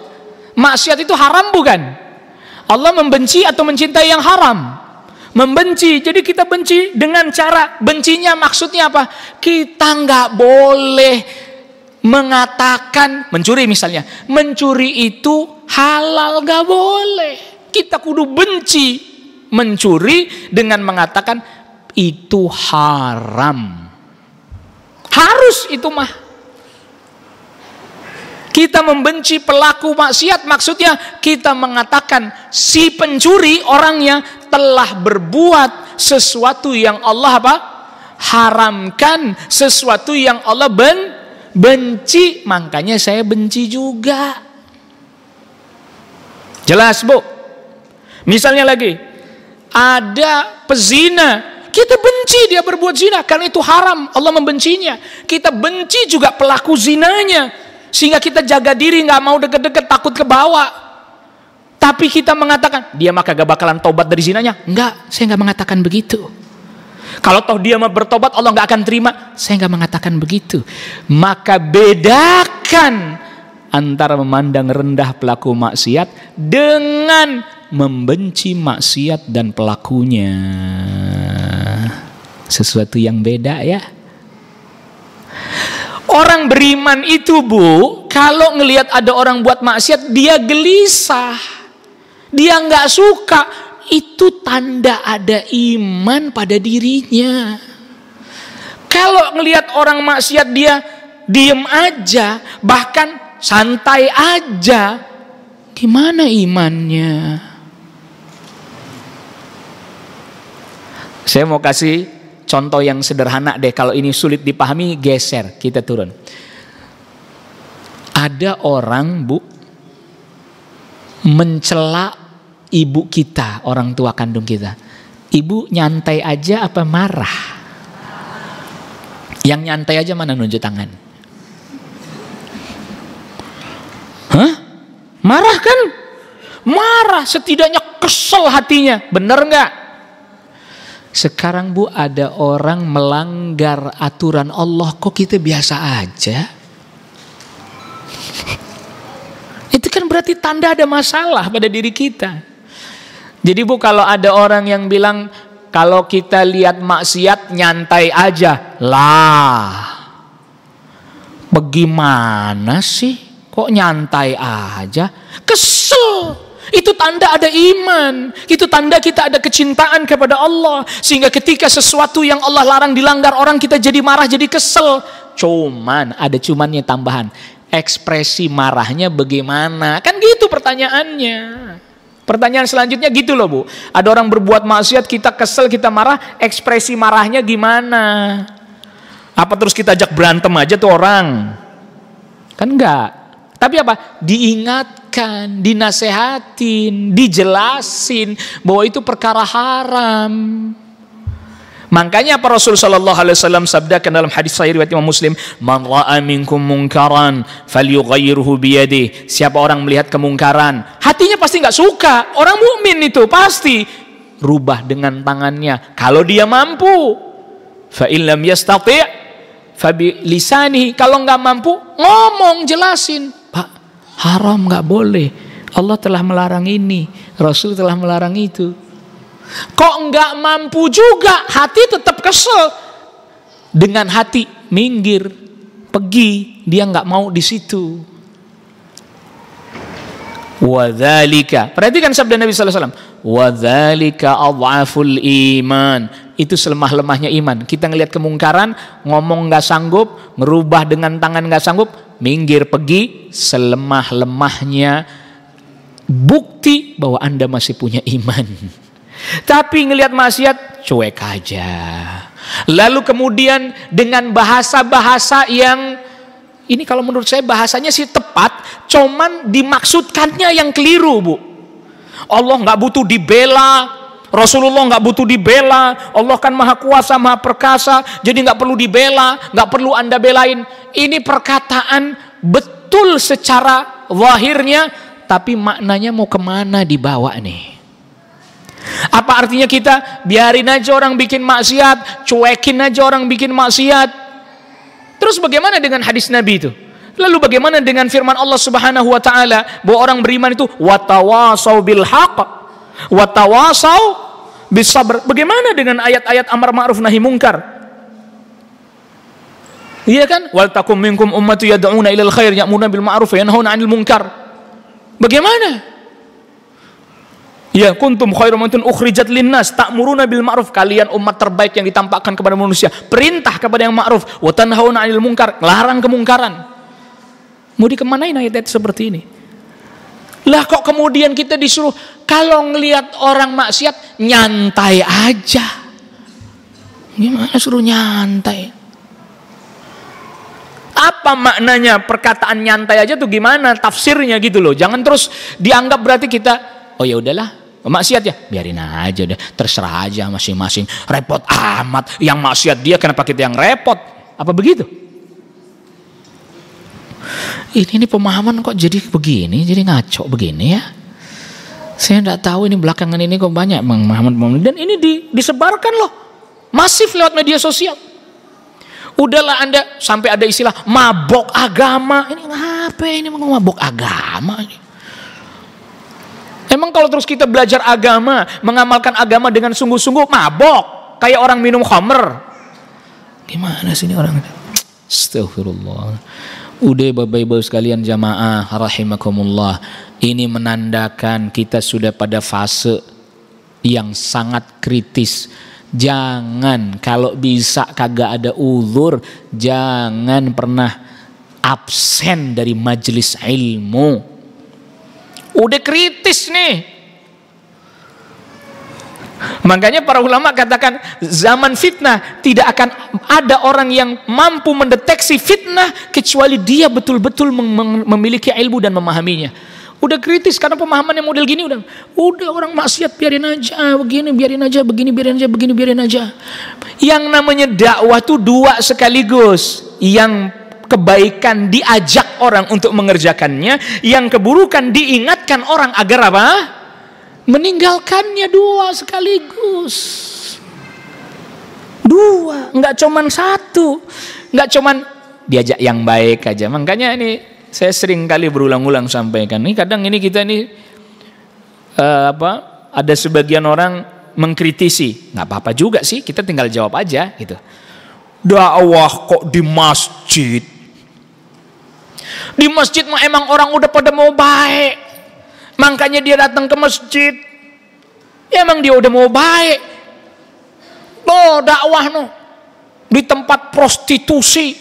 [SPEAKER 1] Maksiat itu haram bukan? Allah membenci atau mencintai yang haram? Membenci. Jadi kita benci dengan cara bencinya maksudnya apa? Kita nggak boleh mengatakan mencuri misalnya, mencuri itu halal gak boleh. Kita kudu benci mencuri dengan mengatakan itu haram. Harus itu mah. Kita membenci pelaku maksiat maksudnya kita mengatakan si pencuri orangnya telah berbuat sesuatu yang Allah apa? haramkan sesuatu yang Allah ben benci makanya saya benci juga. Jelas bu. Misalnya lagi ada pezina kita benci dia berbuat zina karena itu haram Allah membencinya kita benci juga pelaku zinanya sehingga kita jaga diri nggak mau deket-deket takut ke bawah tapi kita mengatakan dia maka gak bakalan tobat dari zinanya enggak saya nggak mengatakan begitu kalau toh dia mau bertobat Allah nggak akan terima. Saya nggak mengatakan begitu. Maka bedakan antara memandang rendah pelaku maksiat dengan membenci maksiat dan pelakunya. Sesuatu yang beda ya. Orang beriman itu bu, kalau ngelihat ada orang buat maksiat dia gelisah. Dia nggak suka, itu tanda ada iman pada dirinya. Kalau ngelihat orang maksiat dia diem aja, bahkan santai aja, gimana imannya? Saya mau kasih contoh yang sederhana deh. Kalau ini sulit dipahami, geser kita turun. Ada orang bu mencela ibu kita, orang tua kandung kita. Ibu nyantai aja apa marah? Yang nyantai aja mana nunjuk tangan? Hah? Marah kan? Marah setidaknya kesel hatinya. Bener nggak? Sekarang bu ada orang melanggar aturan Allah kok kita biasa aja? Itu kan berarti tanda ada masalah pada diri kita. Jadi Bu kalau ada orang yang bilang kalau kita lihat maksiat nyantai aja. Lah. Bagaimana sih? Kok nyantai aja? Kesel. Itu tanda ada iman. Itu tanda kita ada kecintaan kepada Allah. Sehingga ketika sesuatu yang Allah larang dilanggar orang kita jadi marah, jadi kesel. Cuman ada cumannya tambahan. Ekspresi marahnya bagaimana? Kan gitu pertanyaannya. Pertanyaan selanjutnya gitu loh Bu. Ada orang berbuat maksiat, kita kesel, kita marah, ekspresi marahnya gimana? Apa terus kita ajak berantem aja tuh orang? Kan enggak. Tapi apa? Diingatkan, dinasehatin, dijelasin bahwa itu perkara haram. Makanya para Rasul Shallallahu alaihi wasallam sabdakan dalam hadis sahih riwayat Imam Muslim, "Man ra'a minkum munkaran falyughayyirhu bi Siapa orang melihat kemungkaran, hatinya pasti nggak suka. Orang mukmin itu pasti rubah dengan tangannya kalau dia mampu. Fa in lam yastati' fabi lisani. Kalau nggak mampu, ngomong jelasin. Pak, haram nggak boleh. Allah telah melarang ini, Rasul telah melarang itu. Kok nggak mampu juga, hati tetap kesel. Dengan hati minggir, pergi, dia nggak mau di situ. Wadhalika. Perhatikan sabda Nabi SAW. Wadhalika adhaful iman. Itu selemah-lemahnya iman. Kita ngelihat kemungkaran, ngomong nggak sanggup, merubah dengan tangan nggak sanggup, minggir pergi, selemah-lemahnya bukti bahwa Anda masih punya iman. Tapi ngelihat maksiat cuek aja. Lalu kemudian dengan bahasa-bahasa yang ini kalau menurut saya bahasanya sih tepat, cuman dimaksudkannya yang keliru, Bu. Allah nggak butuh dibela, Rasulullah nggak butuh dibela, Allah kan maha kuasa, maha perkasa, jadi nggak perlu dibela, nggak perlu anda belain. Ini perkataan betul secara wahirnya, tapi maknanya mau kemana dibawa nih? Apa artinya kita biarin aja orang bikin maksiat, cuekin aja orang bikin maksiat. Terus bagaimana dengan hadis Nabi itu? Lalu bagaimana dengan firman Allah Subhanahu wa taala bahwa orang beriman itu watawasau bil haqq watawasau bisabr. Bagaimana dengan ayat-ayat amar ma'ruf nahi mungkar? Iya kan? Wal takum minkum ummatu yad'una ilal khair ya'muna bil ma'ruf wa yanhauna 'anil munkar. Bagaimana? Ya kuntum khairu umatun ukhrijat linnas muruna bil ma'ruf kalian umat terbaik yang ditampakkan kepada manusia. Perintah kepada yang ma'ruf wa tanhauna 'anil munkar, larang kemungkaran. Mau dikemanain ayat-ayat seperti ini? Lah kok kemudian kita disuruh kalau ngelihat orang maksiat nyantai aja. Gimana suruh nyantai? apa maknanya perkataan nyantai aja tuh gimana tafsirnya gitu loh jangan terus dianggap berarti kita oh ya udahlah Oh, maksiat ya biarin aja deh terserah aja masing-masing repot amat yang maksiat dia kenapa kita yang repot apa begitu ini, ini pemahaman kok jadi begini jadi ngaco begini ya saya tidak tahu ini belakangan ini kok banyak pemahaman-pemahaman dan ini di, disebarkan loh masif lewat media sosial udahlah anda sampai ada istilah mabok agama ini apa ini mabok agama ini Emang kalau terus kita belajar agama, mengamalkan agama dengan sungguh-sungguh, mabok. Kayak orang minum homer. Gimana sih ini orang? Astagfirullah. Udah bapak bapak sekalian jamaah rahimakumullah. Ini menandakan kita sudah pada fase yang sangat kritis. Jangan kalau bisa kagak ada ulur, jangan pernah absen dari majelis ilmu. Udah kritis nih. Makanya para ulama katakan zaman fitnah tidak akan ada orang yang mampu mendeteksi fitnah kecuali dia betul-betul memiliki ilmu dan memahaminya. Udah kritis karena pemahaman yang model gini udah udah orang maksiat biarin aja begini biarin aja begini biarin aja begini biarin aja. Yang namanya dakwah tuh dua sekaligus. Yang kebaikan diajak orang untuk mengerjakannya, yang keburukan diingatkan orang agar apa? Meninggalkannya dua sekaligus. Dua, nggak cuman satu. Nggak cuman diajak yang baik aja. Makanya ini saya sering kali berulang-ulang sampaikan. Ini kadang ini kita ini uh, apa? Ada sebagian orang mengkritisi, nggak apa-apa juga sih. Kita tinggal jawab aja gitu dakwah kok di masjid di masjid mah emang orang udah pada mau baik. Makanya dia datang ke masjid. Ya emang dia udah mau baik. Lo dakwah no. Di tempat prostitusi,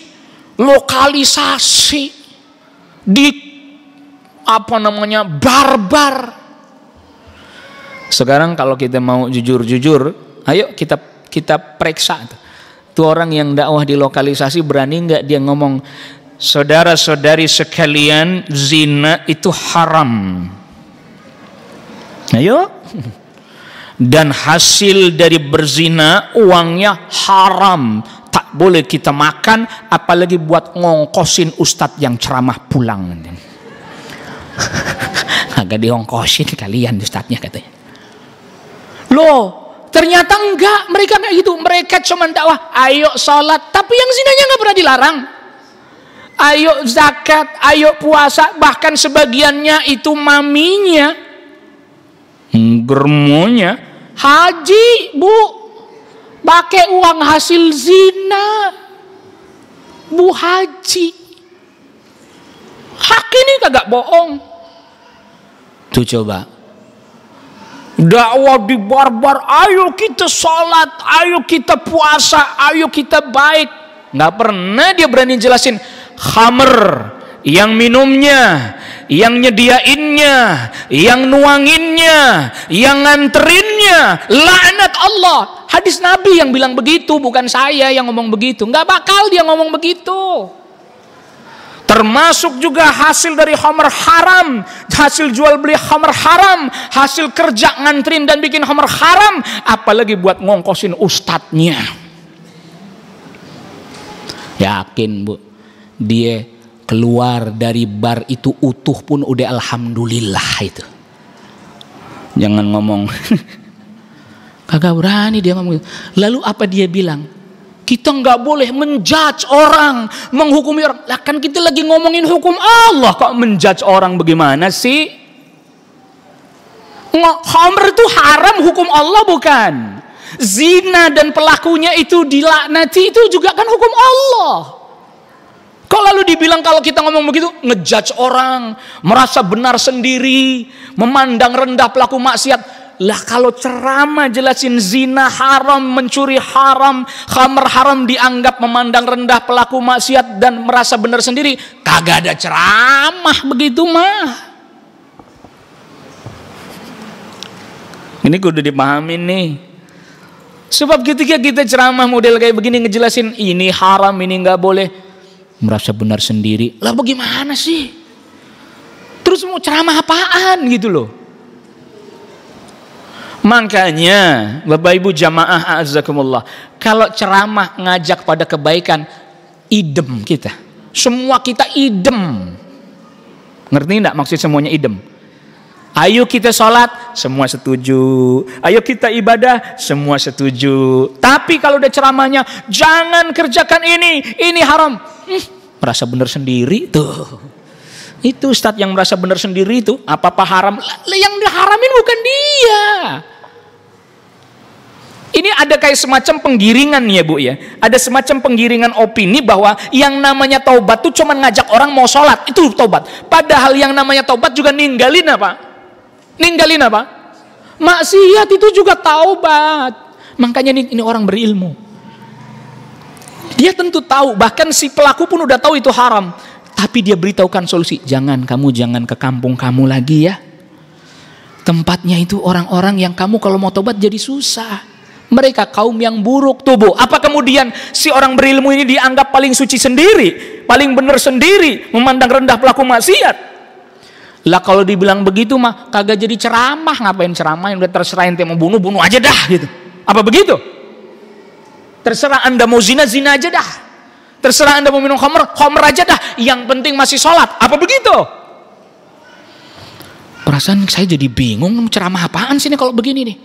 [SPEAKER 1] lokalisasi, di apa namanya barbar. Sekarang kalau kita mau jujur-jujur, ayo kita kita periksa tuh orang yang dakwah di lokalisasi berani nggak dia ngomong Saudara-saudari sekalian, zina itu haram. Ayo. Dan hasil dari berzina uangnya haram. Tak boleh kita makan apalagi buat ngongkosin ustadz yang ceramah pulang. Agak diongkosin kalian ustadznya katanya. Loh, Ternyata enggak, mereka enggak gitu. Mereka cuma dakwah, ayo sholat. Tapi yang zinanya enggak pernah dilarang ayo zakat, ayo puasa, bahkan sebagiannya itu maminya, germonya, haji bu, pakai uang hasil zina, bu haji. Hak ini kagak bohong. Tuh coba, dakwah di barbar ayo kita sholat ayo kita puasa ayo kita baik nggak pernah dia berani jelasin khamer, yang minumnya, yang nyediainnya, yang nuanginnya, yang nganterinnya, laknat Allah. Hadis Nabi yang bilang begitu, bukan saya yang ngomong begitu. Nggak bakal dia ngomong begitu. Termasuk juga hasil dari homer haram, hasil jual beli homer haram, hasil kerja nganterin dan bikin homer haram, apalagi buat ngongkosin ustadznya. Yakin bu, dia keluar dari bar itu utuh pun udah alhamdulillah itu. Jangan ngomong. Kagak berani dia ngomong. Gitu. Lalu apa dia bilang? Kita nggak boleh menjudge orang, menghukumi orang. Lah kan kita lagi ngomongin hukum Allah kok menjudge orang bagaimana sih? Homer itu haram hukum Allah bukan? Zina dan pelakunya itu dilaknati itu juga kan hukum Allah. Kok lalu dibilang kalau kita ngomong begitu ngejudge orang, merasa benar sendiri, memandang rendah pelaku maksiat. Lah kalau ceramah jelasin zina haram, mencuri haram, khamar haram dianggap memandang rendah pelaku maksiat dan merasa benar sendiri, kagak ada ceramah begitu mah. Ini kudu dipahami nih. Sebab ketika kita ceramah model kayak begini ngejelasin ini haram, ini nggak boleh merasa benar sendiri. Lah bagaimana sih? Terus mau ceramah apaan gitu loh. Makanya Bapak Ibu jamaah azakumullah, kalau ceramah ngajak pada kebaikan, idem kita. Semua kita idem. Ngerti enggak maksud semuanya idem? Ayo kita sholat, semua setuju. Ayo kita ibadah, semua setuju. Tapi kalau udah ceramahnya, jangan kerjakan ini, ini haram. Hmm, merasa benar sendiri tuh. Itu Ustaz yang merasa benar sendiri itu. Apa-apa haram. Yang diharamin bukan dia. Ini ada kayak semacam penggiringan ya Bu ya. Ada semacam penggiringan opini bahwa yang namanya taubat tuh cuma ngajak orang mau sholat. Itu taubat. Padahal yang namanya taubat juga ninggalin apa? Ninggalin apa? Maksiat itu juga taubat. Makanya ini, ini orang berilmu. Dia tentu tahu, bahkan si pelaku pun udah tahu itu haram. Tapi dia beritahukan solusi, jangan kamu jangan ke kampung kamu lagi ya. Tempatnya itu orang-orang yang kamu kalau mau tobat jadi susah. Mereka kaum yang buruk tubuh. Apa kemudian si orang berilmu ini dianggap paling suci sendiri, paling benar sendiri, memandang rendah pelaku maksiat? Lah kalau dibilang begitu mah kagak jadi ceramah, ngapain ceramah yang udah terserah ente mau bunuh, bunuh aja dah gitu. Apa begitu? Terserah Anda mau zina, zina aja dah. Terserah Anda mau minum khamr, khamr aja dah. Yang penting masih sholat. Apa begitu? Perasaan saya jadi bingung ceramah apaan sih ini kalau begini nih.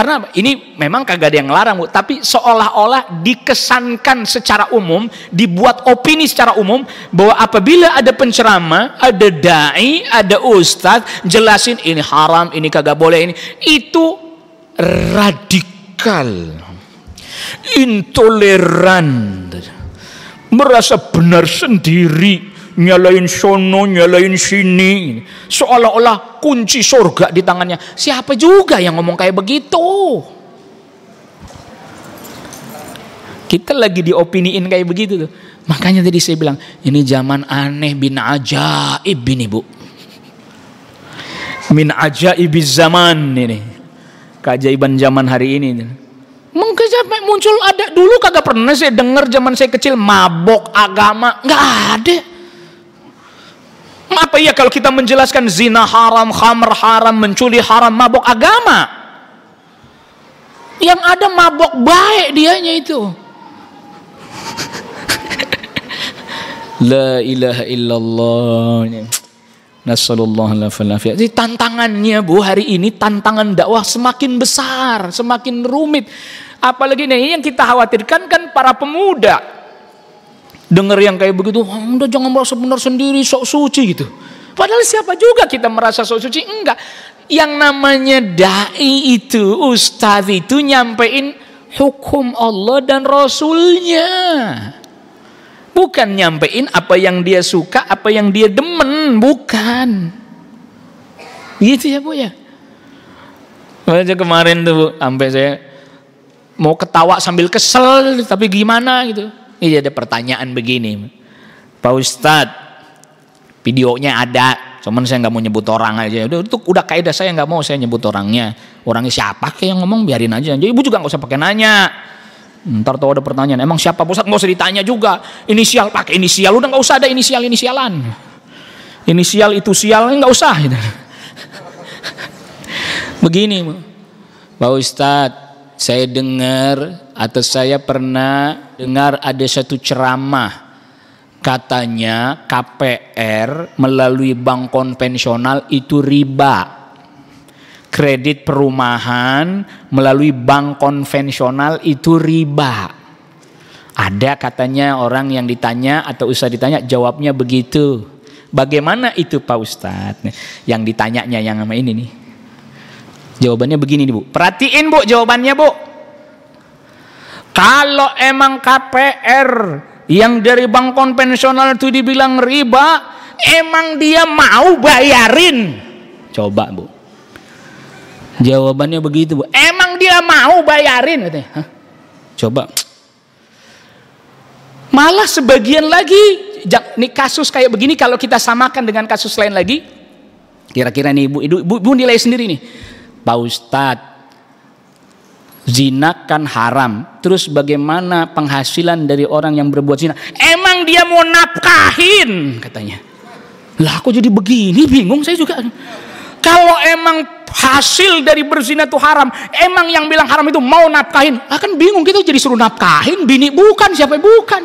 [SPEAKER 1] Karena ini memang kagak ada yang larang, Bu, tapi seolah-olah dikesankan secara umum, dibuat opini secara umum bahwa apabila ada penceramah, ada dai, ada ustadz jelasin ini haram, ini kagak boleh ini, itu radikal, intoleran, merasa benar sendiri, nyalain sono, nyalain sini. Seolah-olah kunci surga di tangannya. Siapa juga yang ngomong kayak begitu? Kita lagi diopiniin kayak begitu tuh. Makanya tadi saya bilang, ini zaman aneh bin ajaib ini bu. Min ajaib zaman ini. Keajaiban zaman hari ini. Mungkin sampai muncul ada dulu kagak pernah saya dengar zaman saya kecil mabok agama nggak ada. Apa iya kalau kita menjelaskan zina haram, khamr haram, mencuri haram, mabok agama? Yang ada mabok baik dianya itu. La ilaha illallah. Nasallallahu alaihi Jadi tantangannya Bu hari ini tantangan dakwah semakin besar, semakin rumit. Apalagi nih yang kita khawatirkan kan para pemuda dengar yang kayak begitu, oh, udah jangan merasa benar sendiri, sok suci gitu. Padahal siapa juga kita merasa sok suci? Enggak. Yang namanya dai itu, ustadz itu nyampein hukum Allah dan Rasulnya. Bukan nyampein apa yang dia suka, apa yang dia demen, bukan. Gitu ya bu ya. aja kemarin tuh sampai saya mau ketawa sambil kesel, tapi gimana gitu. Ini ada pertanyaan begini. Pak Ustadz, videonya ada, cuman saya nggak mau nyebut orang aja. Udah, itu udah kaidah saya nggak mau saya nyebut orangnya. Orangnya siapa kayak yang ngomong biarin aja. Jadi ibu juga nggak usah pakai nanya. Ntar tahu ada pertanyaan, emang siapa pusat nggak usah ditanya juga. Inisial pakai inisial, udah nggak usah ada inisial inisialan. Inisial itu sial nggak usah. Begini, Pak Ustadz, saya dengar atau saya pernah dengar ada satu ceramah katanya KPR melalui bank konvensional itu riba. Kredit perumahan melalui bank konvensional itu riba. Ada katanya orang yang ditanya atau usah ditanya jawabnya begitu. Bagaimana itu Pak Ustadz? Yang ditanyanya yang sama ini nih. Jawabannya begini nih Bu. Perhatiin Bu jawabannya Bu. Kalau emang KPR yang dari bank konvensional itu dibilang riba, emang dia mau bayarin? Coba Bu. Jawabannya begitu Bu. Emang dia mau bayarin? Hah? Coba. Malah sebagian lagi ini kasus kayak begini kalau kita samakan dengan kasus lain lagi kira-kira nih ibu, ibu ibu nilai sendiri nih Pak Ustadz, zina kan haram. Terus bagaimana penghasilan dari orang yang berbuat zina? Emang dia mau nafkahin katanya. Lah aku jadi begini bingung saya juga. Kalau emang hasil dari berzina itu haram, emang yang bilang haram itu mau nafkahin. Ah kan bingung kita jadi suruh nafkahin bini bukan siapa bukan.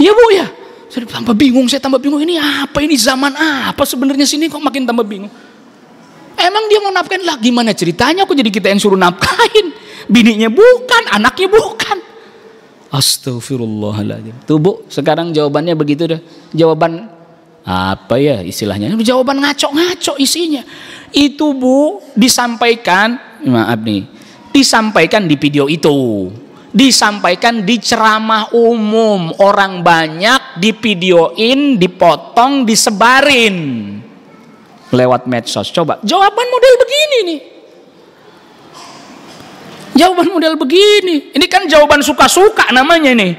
[SPEAKER 1] Iya Bu ya. Saya tambah bingung, saya tambah bingung ini apa ini zaman apa sebenarnya sini kok makin tambah bingung. Emang dia mau nafkahin lah gimana ceritanya aku jadi kita yang suruh nafkahin. Bininya bukan, anaknya bukan. Astagfirullahaladzim. Tuh bu, sekarang jawabannya begitu dah. Jawaban apa ya istilahnya? Jawaban ngaco-ngaco isinya. Itu bu disampaikan, maaf nih, disampaikan di video itu. Disampaikan di ceramah umum. Orang banyak dipidioin, dipotong, disebarin lewat medsos. Coba, jawaban model begini nih. Jawaban model begini. Ini kan jawaban suka-suka namanya nih.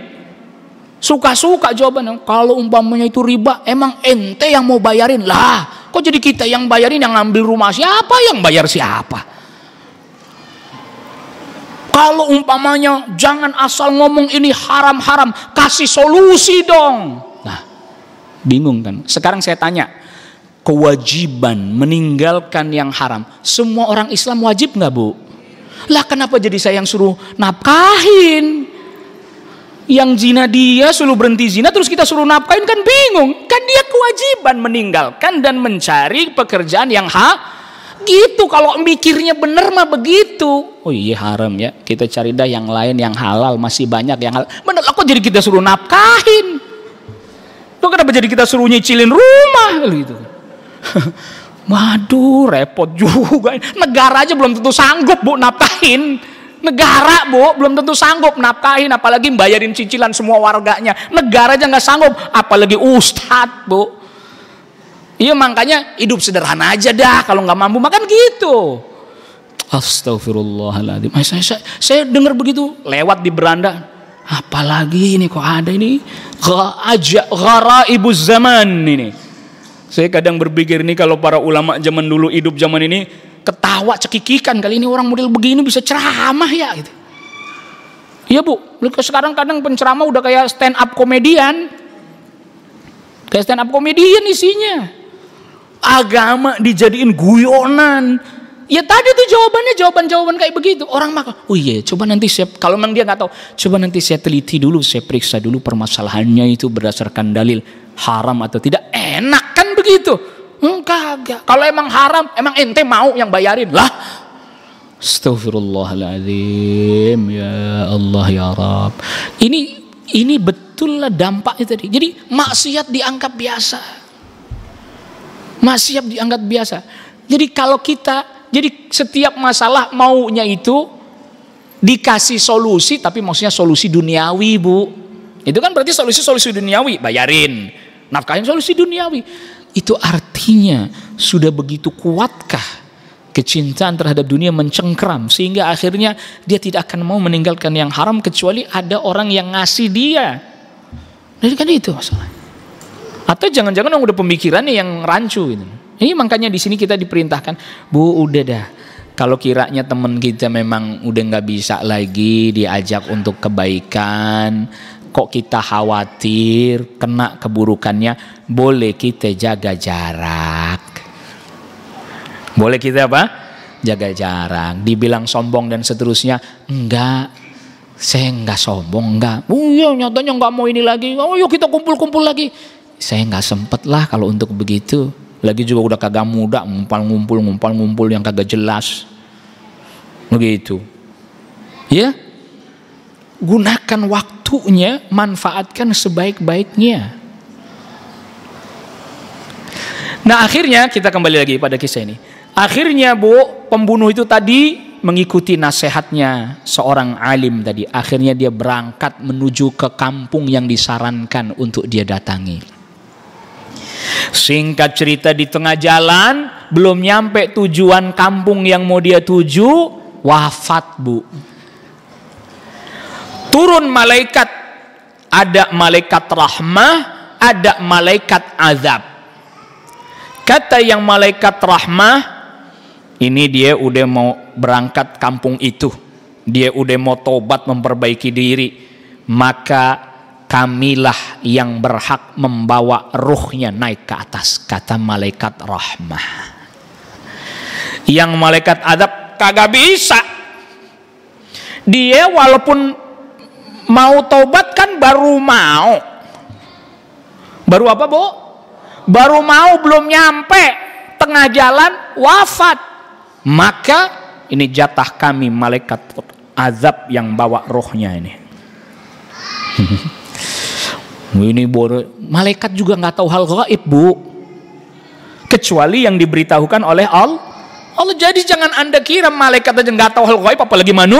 [SPEAKER 1] Suka-suka jawaban. Kalau umpamanya itu riba, emang ente yang mau bayarin? Lah, kok jadi kita yang bayarin, yang ngambil rumah siapa, yang bayar siapa? Kalau umpamanya jangan asal ngomong ini haram-haram, kasih solusi dong. Nah, bingung kan? Sekarang saya tanya, kewajiban meninggalkan yang haram. Semua orang Islam wajib nggak bu? Lah kenapa jadi saya yang suruh nafkahin? Yang zina dia suruh berhenti zina terus kita suruh nafkahin kan bingung. Kan dia kewajiban meninggalkan dan mencari pekerjaan yang hak. Gitu kalau mikirnya benar mah begitu. Oh iya haram ya. Kita cari dah yang lain yang halal masih banyak yang halal. Benar kok jadi kita suruh nafkahin? Tuh kenapa jadi kita suruh nyicilin rumah gitu. Waduh, repot juga. Negara aja belum tentu sanggup, Bu, nafkahin. Negara, Bu, belum tentu sanggup nafkahin, apalagi bayarin cicilan semua warganya. Negara aja nggak sanggup, apalagi ustadz, Bu. Iya, makanya hidup sederhana aja dah, kalau nggak mampu makan gitu. Astagfirullahaladzim. Saya, saya, saya dengar begitu, lewat di beranda. Apalagi ini kok ada ini? Gha aja, gara ibu zaman ini saya kadang berpikir ini kalau para ulama zaman dulu hidup zaman ini ketawa cekikikan kali ini orang model begini bisa ceramah ya gitu. Iya bu, sekarang kadang penceramah udah kayak stand up komedian, kayak stand up komedian isinya. Agama dijadiin guyonan. Ya tadi tuh jawabannya jawaban-jawaban kayak begitu. Orang maka, oh iya, coba nanti saya kalau memang dia nggak tahu, coba nanti saya teliti dulu, saya periksa dulu permasalahannya itu berdasarkan dalil haram atau tidak. Enak kan itu. Hmm, Kalau emang haram, emang ente mau yang bayarin lah. Astagfirullahaladzim ya Allah ya Rab. Ini ini betul lah dampaknya tadi. Jadi maksiat dianggap biasa. Maksiat dianggap biasa. Jadi kalau kita jadi setiap masalah maunya itu dikasih solusi tapi maksudnya solusi duniawi, Bu. Itu kan berarti solusi-solusi duniawi, bayarin. Nafkahin solusi duniawi. Itu artinya sudah begitu kuatkah kecintaan terhadap dunia mencengkram sehingga akhirnya dia tidak akan mau meninggalkan yang haram kecuali ada orang yang ngasih dia. Jadi kan itu masalah. Atau jangan-jangan udah pemikirannya yang rancu gitu. Ini makanya di sini kita diperintahkan, Bu udah dah. Kalau kiranya teman kita memang udah nggak bisa lagi diajak untuk kebaikan, kok kita khawatir kena keburukannya boleh kita jaga jarak boleh kita apa jaga jarak dibilang sombong dan seterusnya enggak saya enggak sombong enggak oh iya nyatanya enggak mau ini lagi oh yuk iya, kita kumpul-kumpul lagi saya enggak sempet lah kalau untuk begitu lagi juga udah kagak muda ngumpal-ngumpul ngumpal-ngumpul yang kagak jelas begitu ya gunakan waktunya, manfaatkan sebaik-baiknya. Nah akhirnya kita kembali lagi pada kisah ini. Akhirnya bu, pembunuh itu tadi mengikuti nasihatnya seorang alim tadi. Akhirnya dia berangkat menuju ke kampung yang disarankan untuk dia datangi. Singkat cerita di tengah jalan, belum nyampe tujuan kampung yang mau dia tuju, wafat bu turun malaikat ada malaikat rahmah ada malaikat azab kata yang malaikat rahmah ini dia udah mau berangkat kampung itu dia udah mau tobat memperbaiki diri maka kamilah yang berhak membawa ruhnya naik ke atas kata malaikat rahmah yang malaikat azab kagak bisa dia walaupun Mau tobat kan baru mau. Baru apa, Bu? Baru mau belum nyampe tengah jalan wafat. Maka ini jatah kami malaikat azab yang bawa rohnya ini.
[SPEAKER 3] ini bodoh.
[SPEAKER 1] Malaikat juga nggak tahu hal gaib, Bu. Kecuali yang diberitahukan oleh Allah. Allah jadi jangan Anda kira malaikat aja nggak tahu hal gaib apalagi manu.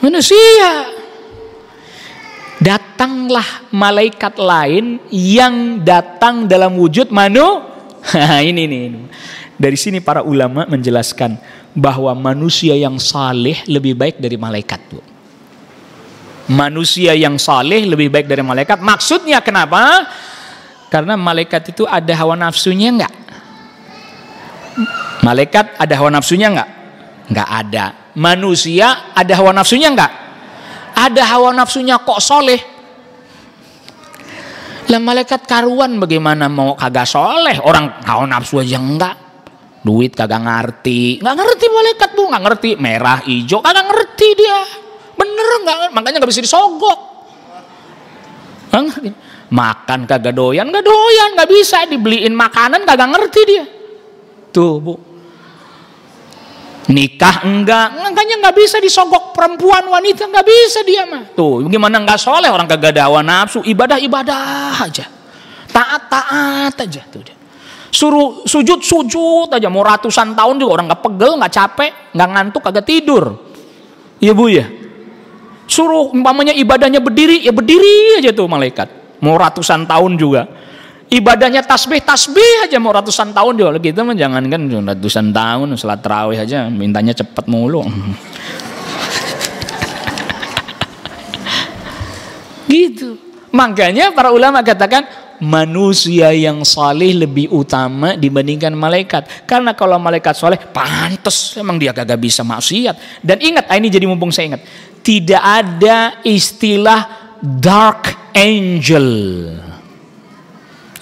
[SPEAKER 1] Manusia. Datanglah malaikat lain yang datang dalam wujud manu. ini nih. Dari sini para ulama menjelaskan bahwa manusia yang saleh lebih baik dari malaikat, Bu. Manusia yang saleh lebih baik dari malaikat. Maksudnya kenapa? Karena malaikat itu ada hawa nafsunya enggak? Malaikat ada hawa nafsunya enggak? Enggak ada. Manusia ada hawa nafsunya enggak? ada hawa nafsunya kok soleh. Lah malaikat karuan bagaimana mau kagak soleh orang hawa nafsu aja enggak. Duit kagak ngerti, nggak ngerti malaikat bu, nggak ngerti merah hijau kagak ngerti dia. Bener nggak, makanya nggak bisa disogok. Makan kagak doyan, nggak doyan, nggak bisa dibeliin makanan kagak ngerti dia. Tuh bu, Nikah enggak, makanya nggak bisa disogok perempuan wanita enggak bisa dia mah. Tuh, gimana enggak soleh orang kagak ada hawa nafsu, ibadah ibadah aja, taat taat aja tuh. Dia. Suruh sujud sujud aja, mau ratusan tahun juga orang nggak pegel, nggak capek, nggak ngantuk, kagak tidur. Iya bu ya. Suruh umpamanya ibadahnya berdiri, ya berdiri aja tuh malaikat. Mau ratusan tahun juga ibadahnya tasbih tasbih aja mau ratusan tahun juga gitu mah jangan kan ratusan tahun salat tarawih aja mintanya cepat mulu gitu makanya para ulama katakan manusia yang saleh lebih utama dibandingkan malaikat karena kalau malaikat soleh pantas emang dia kagak bisa maksiat dan ingat ah, ini jadi mumpung saya ingat tidak ada istilah dark angel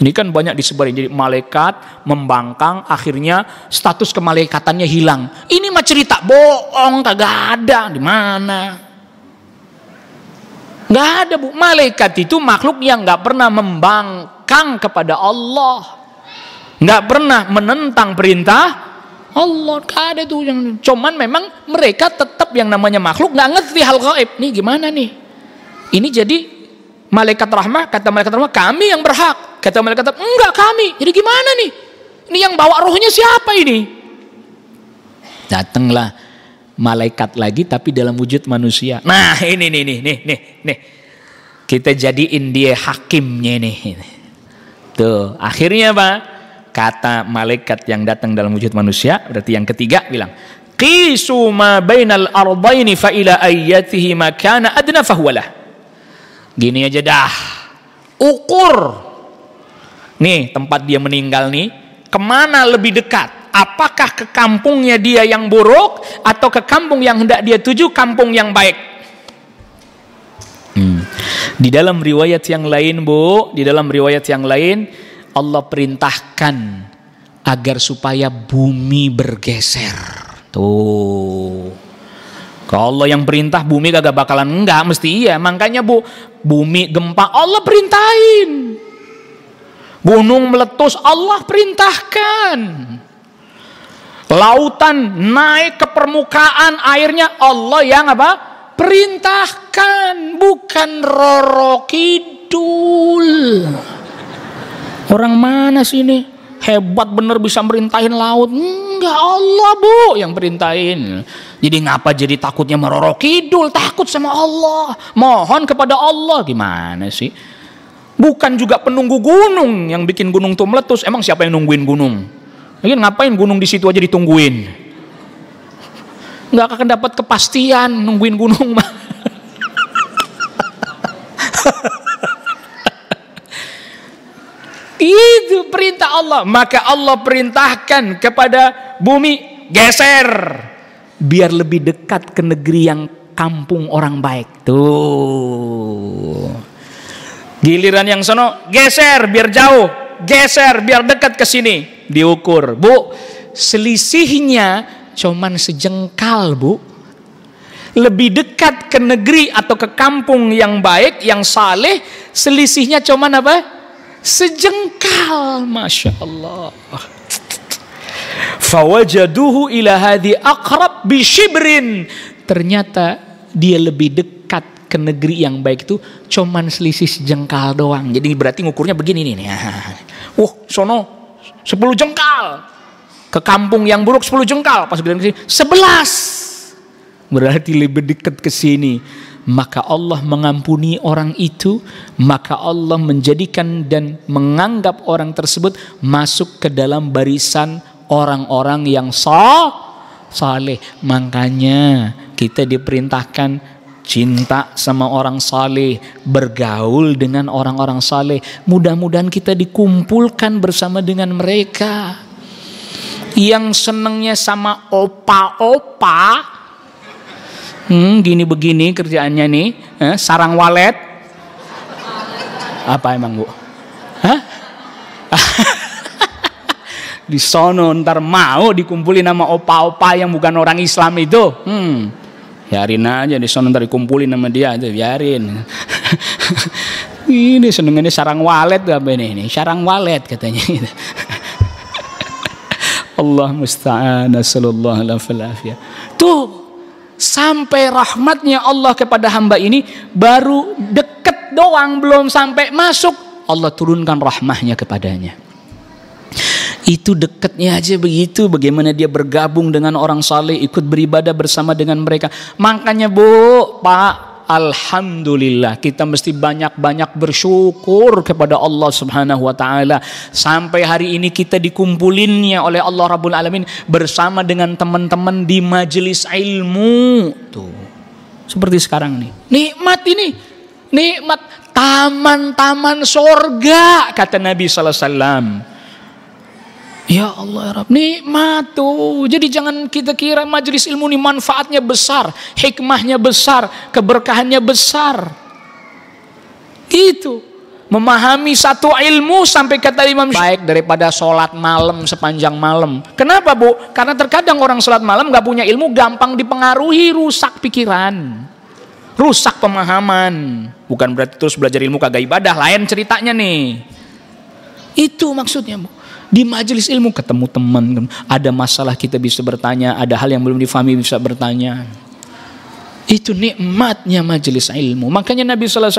[SPEAKER 1] ini kan banyak disebarin. Jadi malaikat membangkang, akhirnya status kemalaikatannya hilang. Ini mah cerita bohong, kagak ada. Di mana? Nggak ada bu. Malaikat itu makhluk yang nggak pernah membangkang kepada Allah. Nggak pernah menentang perintah Allah. Nggak ada tuh. Yang... Cuman memang mereka tetap yang namanya makhluk nggak ngerti hal gaib. Nih gimana nih? Ini jadi malaikat rahmah, kata malaikat rahmah, kami yang berhak. Kata malaikat rahmah, enggak kami. Jadi gimana nih? Ini yang bawa rohnya siapa ini? Datanglah malaikat lagi tapi dalam wujud manusia. Nah ini nih nih nih nih nih. Kita jadiin dia hakimnya nih. Tuh akhirnya apa? Kata malaikat yang datang dalam wujud manusia berarti yang ketiga bilang qisu ma bainal ardaini faila ila ayyatihi ma kana adna fahuwalah Gini aja dah. Ukur. Nih tempat dia meninggal nih. Kemana lebih dekat? Apakah ke kampungnya dia yang buruk? Atau ke kampung yang hendak dia tuju kampung yang baik? Hmm. Di dalam riwayat yang lain bu. Di dalam riwayat yang lain. Allah perintahkan. Agar supaya bumi bergeser. Tuh. Kalau Allah yang perintah bumi kagak bakalan enggak, mesti iya. Makanya bu, bumi gempa Allah perintahin. Gunung meletus Allah perintahkan. Lautan naik ke permukaan airnya Allah yang apa? Perintahkan, bukan roro kidul. Orang mana sih ini? hebat bener bisa merintahin laut. Enggak Allah bu yang perintahin. Jadi ngapa jadi takutnya merorok kidul, takut sama Allah. Mohon kepada Allah. Gimana sih? Bukan juga penunggu gunung yang bikin gunung tuh meletus. Emang siapa yang nungguin gunung? Lagi ngapain gunung di situ aja ditungguin? Nggak akan dapat kepastian nungguin gunung mah Itu perintah Allah. Maka Allah perintahkan kepada bumi geser biar lebih dekat ke negeri yang kampung orang baik. Tuh. Giliran yang sono geser biar jauh, geser biar dekat ke sini, diukur. Bu, selisihnya cuman sejengkal, Bu lebih dekat ke negeri atau ke kampung yang baik, yang saleh, selisihnya cuman apa? Sejengkal, Masya Allah. Fawajaduhu ila hadi akrab bishibrin. Ternyata dia lebih dekat ke negeri yang baik itu cuman selisih sejengkal doang. Jadi berarti ngukurnya begini nih. Wah, sono 10 jengkal. Ke kampung yang buruk 10 jengkal. Pas bilang ke sini 11. Berarti lebih dekat ke sini maka Allah mengampuni orang itu, maka Allah menjadikan dan menganggap orang tersebut masuk ke dalam barisan orang-orang yang sah saleh. Makanya kita diperintahkan cinta sama orang saleh, bergaul dengan orang-orang saleh. Mudah-mudahan kita dikumpulkan bersama dengan mereka. Yang senangnya sama opa-opa, hmm, gini begini kerjaannya nih eh, sarang walet apa emang bu Hah? di sono ntar mau dikumpulin nama opa-opa yang bukan orang Islam itu hmm biarin aja di sono ntar dikumpulin nama dia itu biarin ini ini sarang walet gak ini ini sarang walet katanya Allah musta'an sallallahu alaihi falafia tuh sampai rahmatnya Allah kepada hamba ini baru deket doang belum sampai masuk Allah turunkan rahmahnya kepadanya itu dekatnya aja begitu bagaimana dia bergabung dengan orang saleh ikut beribadah bersama dengan mereka makanya bu pak Alhamdulillah kita mesti banyak-banyak bersyukur kepada Allah Subhanahu wa taala sampai hari ini kita dikumpulinnya oleh Allah Rabbul Alamin bersama dengan teman-teman di majelis ilmu tuh seperti sekarang nih nikmat ini nikmat taman-taman sorga kata Nabi sallallahu alaihi wasallam Ya Allah ya Rabb, nikmat tuh. Jadi jangan kita kira majelis ilmu ini manfaatnya besar, hikmahnya besar, keberkahannya besar. Itu Memahami satu ilmu sampai kata Imam Baik daripada sholat malam sepanjang malam. Kenapa Bu? Karena terkadang orang sholat malam gak punya ilmu gampang dipengaruhi rusak pikiran. Rusak pemahaman. Bukan berarti terus belajar ilmu kagak ibadah. Lain ceritanya nih. Itu maksudnya Bu. Di majelis ilmu ketemu teman, kan. ada masalah kita bisa bertanya, ada hal yang belum difahami bisa bertanya. Itu nikmatnya majelis ilmu. Makanya Nabi SAW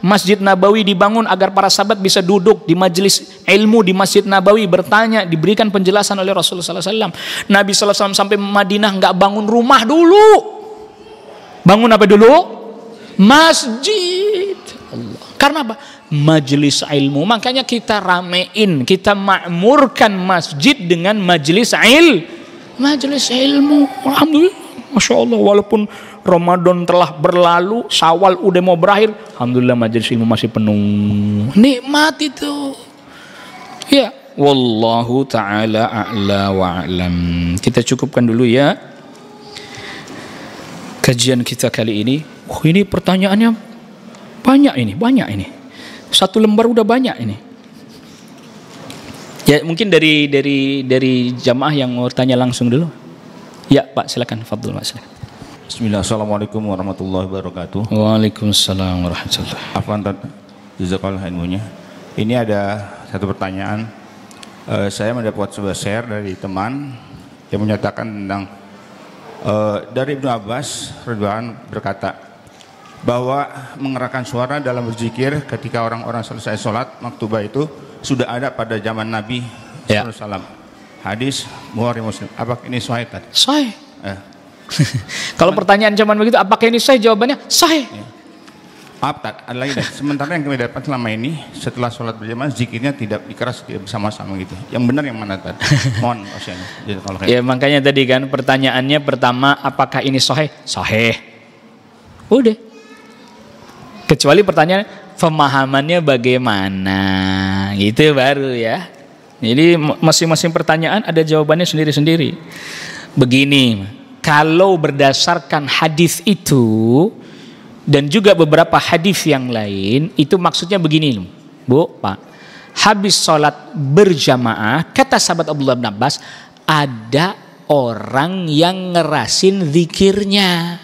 [SPEAKER 1] Masjid Nabawi dibangun agar para sahabat bisa duduk di majelis ilmu di Masjid Nabawi bertanya, diberikan penjelasan oleh Rasulullah SAW. Nabi SAW sampai Madinah nggak bangun rumah dulu. Bangun apa dulu? Masjid. Allah. Karena apa? majelis ilmu. Makanya kita ramein, kita makmurkan masjid dengan majelis il, majelis ilmu. Alhamdulillah, masya Allah. Walaupun Ramadan telah berlalu, Sawal udah mau berakhir, alhamdulillah majelis ilmu masih penuh. Nikmat itu. Ya, wallahu taala a'la wa a'lam. Kita cukupkan dulu ya kajian kita kali ini. Oh, ini pertanyaannya banyak ini, banyak ini. Satu lembar udah banyak ini. Ya mungkin dari dari dari jamaah yang mau tanya langsung
[SPEAKER 3] dulu. Ya Pak silakan Fadul Mas. Bismillah Assalamualaikum warahmatullahi wabarakatuh. Waalaikumsalam warahmatullahi wabarakatuh. Afwan Ini ada satu pertanyaan. Uh, saya mendapat sebuah share dari teman yang menyatakan tentang uh, dari Ibnu Abbas Ridwan berkata bahwa mengerahkan suara dalam berzikir ketika orang-orang selesai sholat maktubah itu sudah ada pada zaman Nabi ya. SAW. Hadis Bukhari Muslim. Apakah ini sahih tadi? Sahih. Eh.
[SPEAKER 1] Kalau pertanyaan zaman begitu, apakah ini sahih? Jawabannya sahih.
[SPEAKER 3] Ya. Maaf, tak, ada lagi. Sementara yang kami dapat selama ini, setelah sholat berjamaah, zikirnya tidak dikeras bersama-sama gitu. Yang benar yang mana tadi? Mohon usianya. Ya
[SPEAKER 1] makanya tadi kan pertanyaannya pertama, apakah ini sahih? Sahih. Udah. Kecuali pertanyaan pemahamannya bagaimana. Gitu baru ya. Jadi masing-masing pertanyaan ada jawabannya sendiri-sendiri. Begini, kalau berdasarkan hadis itu dan juga beberapa hadis yang lain, itu maksudnya begini, Bu, Pak. Habis sholat berjamaah, kata sahabat Abdullah bin Abbas, ada orang yang ngerasin zikirnya.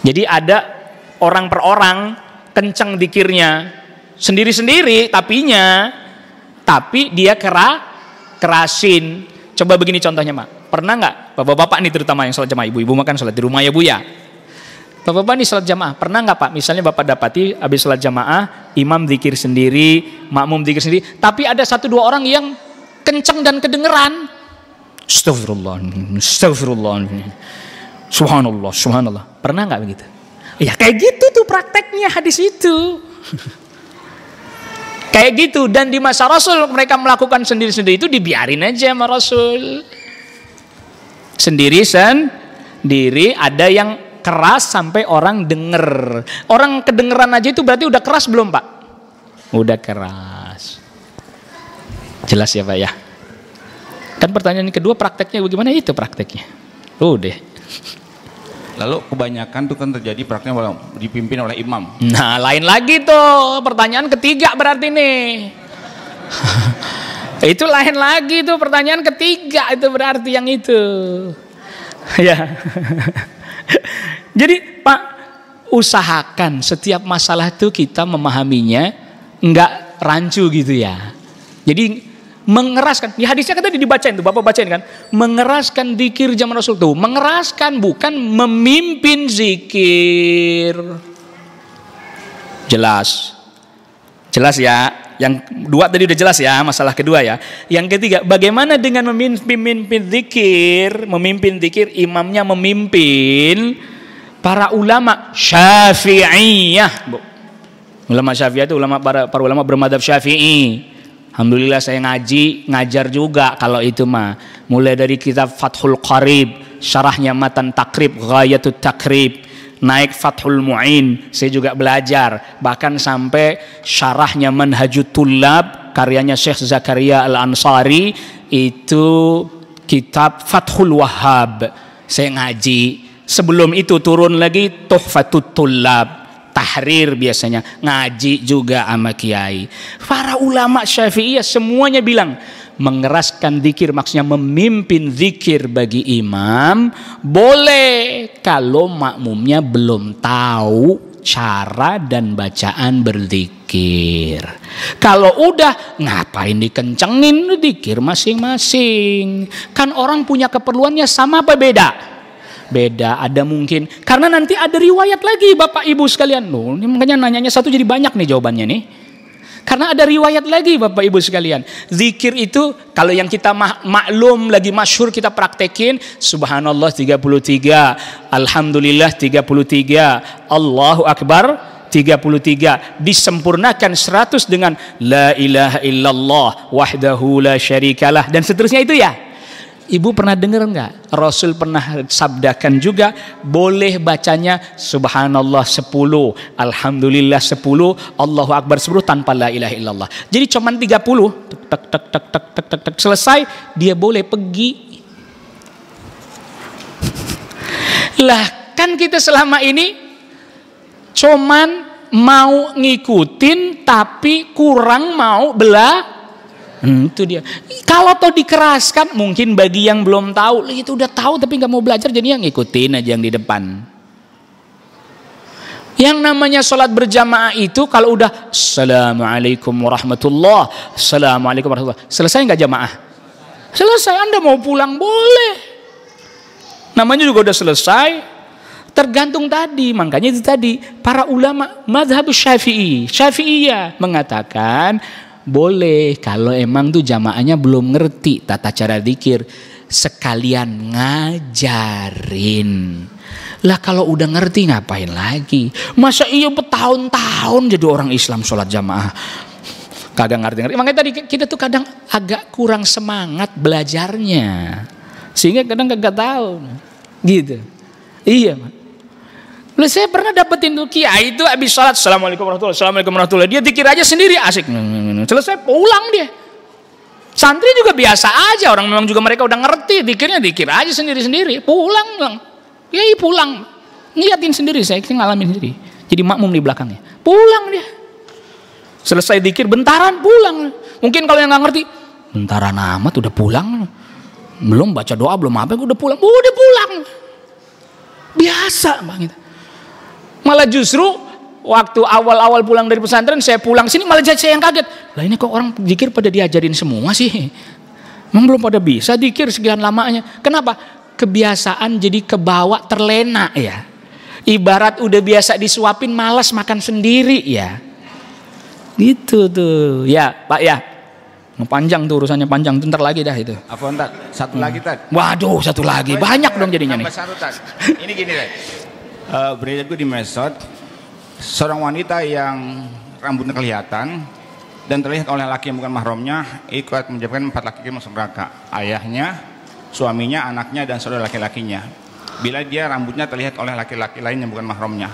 [SPEAKER 1] Jadi ada orang per orang, kencang dikirnya. Sendiri-sendiri tapinya, tapi dia kera, kerasin. Coba begini contohnya, Mak. Pernah nggak bapak-bapak nih terutama yang sholat jamaah, ibu-ibu makan sholat di rumah ya Bu ya? Bapak-bapak nih sholat jamaah, pernah nggak Pak? Misalnya Bapak dapati habis sholat jamaah, imam dikir sendiri, makmum dikir sendiri, tapi ada satu dua orang yang kenceng dan kedengeran. Astagfirullah, astagfirullah, subhanallah, subhanallah. Pernah nggak begitu? Ya kayak gitu tuh prakteknya hadis itu. kayak gitu dan di masa Rasul mereka melakukan sendiri-sendiri itu dibiarin aja sama Rasul. Sendiri sen diri ada yang keras sampai orang denger. Orang kedengeran aja itu berarti udah keras belum, Pak? Udah keras. Jelas ya, Pak ya? Kan pertanyaan kedua prakteknya bagaimana itu prakteknya? Udah.
[SPEAKER 3] Lalu kebanyakan itu kan terjadi walau dipimpin oleh imam. Nah,
[SPEAKER 1] lain lagi tuh pertanyaan ketiga berarti nih. itu lain lagi tuh pertanyaan ketiga itu berarti yang itu. ya. Jadi Pak usahakan setiap masalah itu kita memahaminya nggak rancu gitu ya. Jadi mengeraskan. Di hadisnya kan tadi dibacain tuh, Bapak bacain kan. Mengeraskan zikir zaman Rasul tuh. Mengeraskan bukan memimpin zikir. Jelas. Jelas ya. Yang dua tadi udah jelas ya, masalah kedua ya. Yang ketiga, bagaimana dengan memimpin, zikir? Memimpin zikir, imamnya memimpin para ulama syafi'iyah. Ulama syafi'iyah itu ulama para, para ulama bermadhab syafi'i Alhamdulillah saya ngaji, ngajar juga kalau itu mah. Mulai dari kitab Fathul Qarib, syarahnya matan takrib, Tut takrib, naik Fathul Mu'in, saya juga belajar. Bahkan sampai syarahnya Manhajud Tulab, karyanya Syekh Zakaria Al-Ansari, itu kitab Fathul Wahhab Saya ngaji. Sebelum itu turun lagi Tuhfatul Tulab tahrir biasanya, ngaji juga sama kiai. Para ulama Syafi'iyah semuanya bilang mengeraskan zikir maksudnya memimpin zikir bagi imam boleh kalau makmumnya belum tahu cara dan bacaan berzikir. Kalau udah ngapain dikencengin zikir masing-masing. Kan orang punya keperluannya sama apa beda? beda, ada mungkin. Karena nanti ada riwayat lagi Bapak Ibu sekalian. Loh, ini makanya nanyanya satu jadi banyak nih jawabannya nih. Karena ada riwayat lagi Bapak Ibu sekalian. Zikir itu kalau yang kita maklum lagi masyur kita praktekin subhanallah 33, alhamdulillah 33, Allahu akbar 33 disempurnakan 100 dengan la ilaha illallah wahdahu la syarikalah dan seterusnya itu ya. Ibu pernah dengar nggak? Rasul pernah sabdakan juga boleh bacanya subhanallah 10, alhamdulillah 10, Allahu akbar 10 tanpa la ilaha illallah. Jadi cuman 30 tek tek tek tek tek tek tek selesai dia boleh pergi. Lah kan kita selama ini cuman mau ngikutin tapi kurang mau belah Hmm, itu dia. Kalau toh dikeraskan, mungkin bagi yang belum tahu, itu udah tahu tapi nggak mau belajar, jadi yang ngikutin aja yang di depan. Yang namanya sholat berjamaah itu kalau udah Assalamualaikum warahmatullah Assalamualaikum warahmatullah Selesai nggak jamaah? Selesai, Anda mau pulang boleh Namanya juga udah selesai Tergantung tadi, makanya itu tadi Para ulama madhab syafi'i Syafi'iyah mengatakan boleh kalau emang tuh jamaahnya belum ngerti tata cara dikir. Sekalian ngajarin. Lah kalau udah ngerti ngapain lagi? Masa iya bertahun-tahun jadi orang Islam sholat jamaah? kadang ngerti-ngerti. Makanya tadi kita tuh kadang agak kurang semangat belajarnya. Sehingga kadang kagak tahu. Gitu. Iya. Lu saya pernah dapetin tuh kiai itu habis sholat, assalamualaikum warahmatullahi assalamualaikum warahmatullahi. Dia dikira aja sendiri asik. Selesai pulang dia. Santri juga biasa aja orang memang juga mereka udah ngerti dikirnya dikira aja sendiri-sendiri. Pulang bang. Kiai pulang. Niatin sendiri saya ngalamin sendiri. Jadi makmum di belakangnya. Pulang dia. Selesai dikir bentaran pulang. Mungkin kalau yang nggak ngerti bentaran amat udah pulang. Belum baca doa belum apa udah pulang. Udah pulang. Biasa bang. Gitu. Malah justru waktu awal-awal pulang dari pesantren saya pulang sini malah jadi saya yang kaget. Lah ini kok orang dikir pada diajarin semua sih? Memang belum pada bisa dikir sekian lamanya. Kenapa? Kebiasaan jadi kebawa terlena ya. Ibarat udah biasa disuapin malas makan sendiri ya. Gitu tuh. Ya, Pak ya. Panjang tuh urusannya panjang. Bentar lagi dah itu. Apa ntar? Satu hmm. lagi, Tad.
[SPEAKER 3] Waduh, satu lagi. Banyak iya. dong jadinya nih. Satu, Ini gini, deh. Uh, eh, berita itu di Mesot, seorang wanita yang rambutnya kelihatan dan terlihat oleh laki yang bukan mahramnya ikut menjawabkan empat laki masuk neraka. Ayahnya, suaminya, anaknya dan saudara laki-lakinya. Bila dia rambutnya terlihat oleh laki-laki lain yang bukan mahramnya.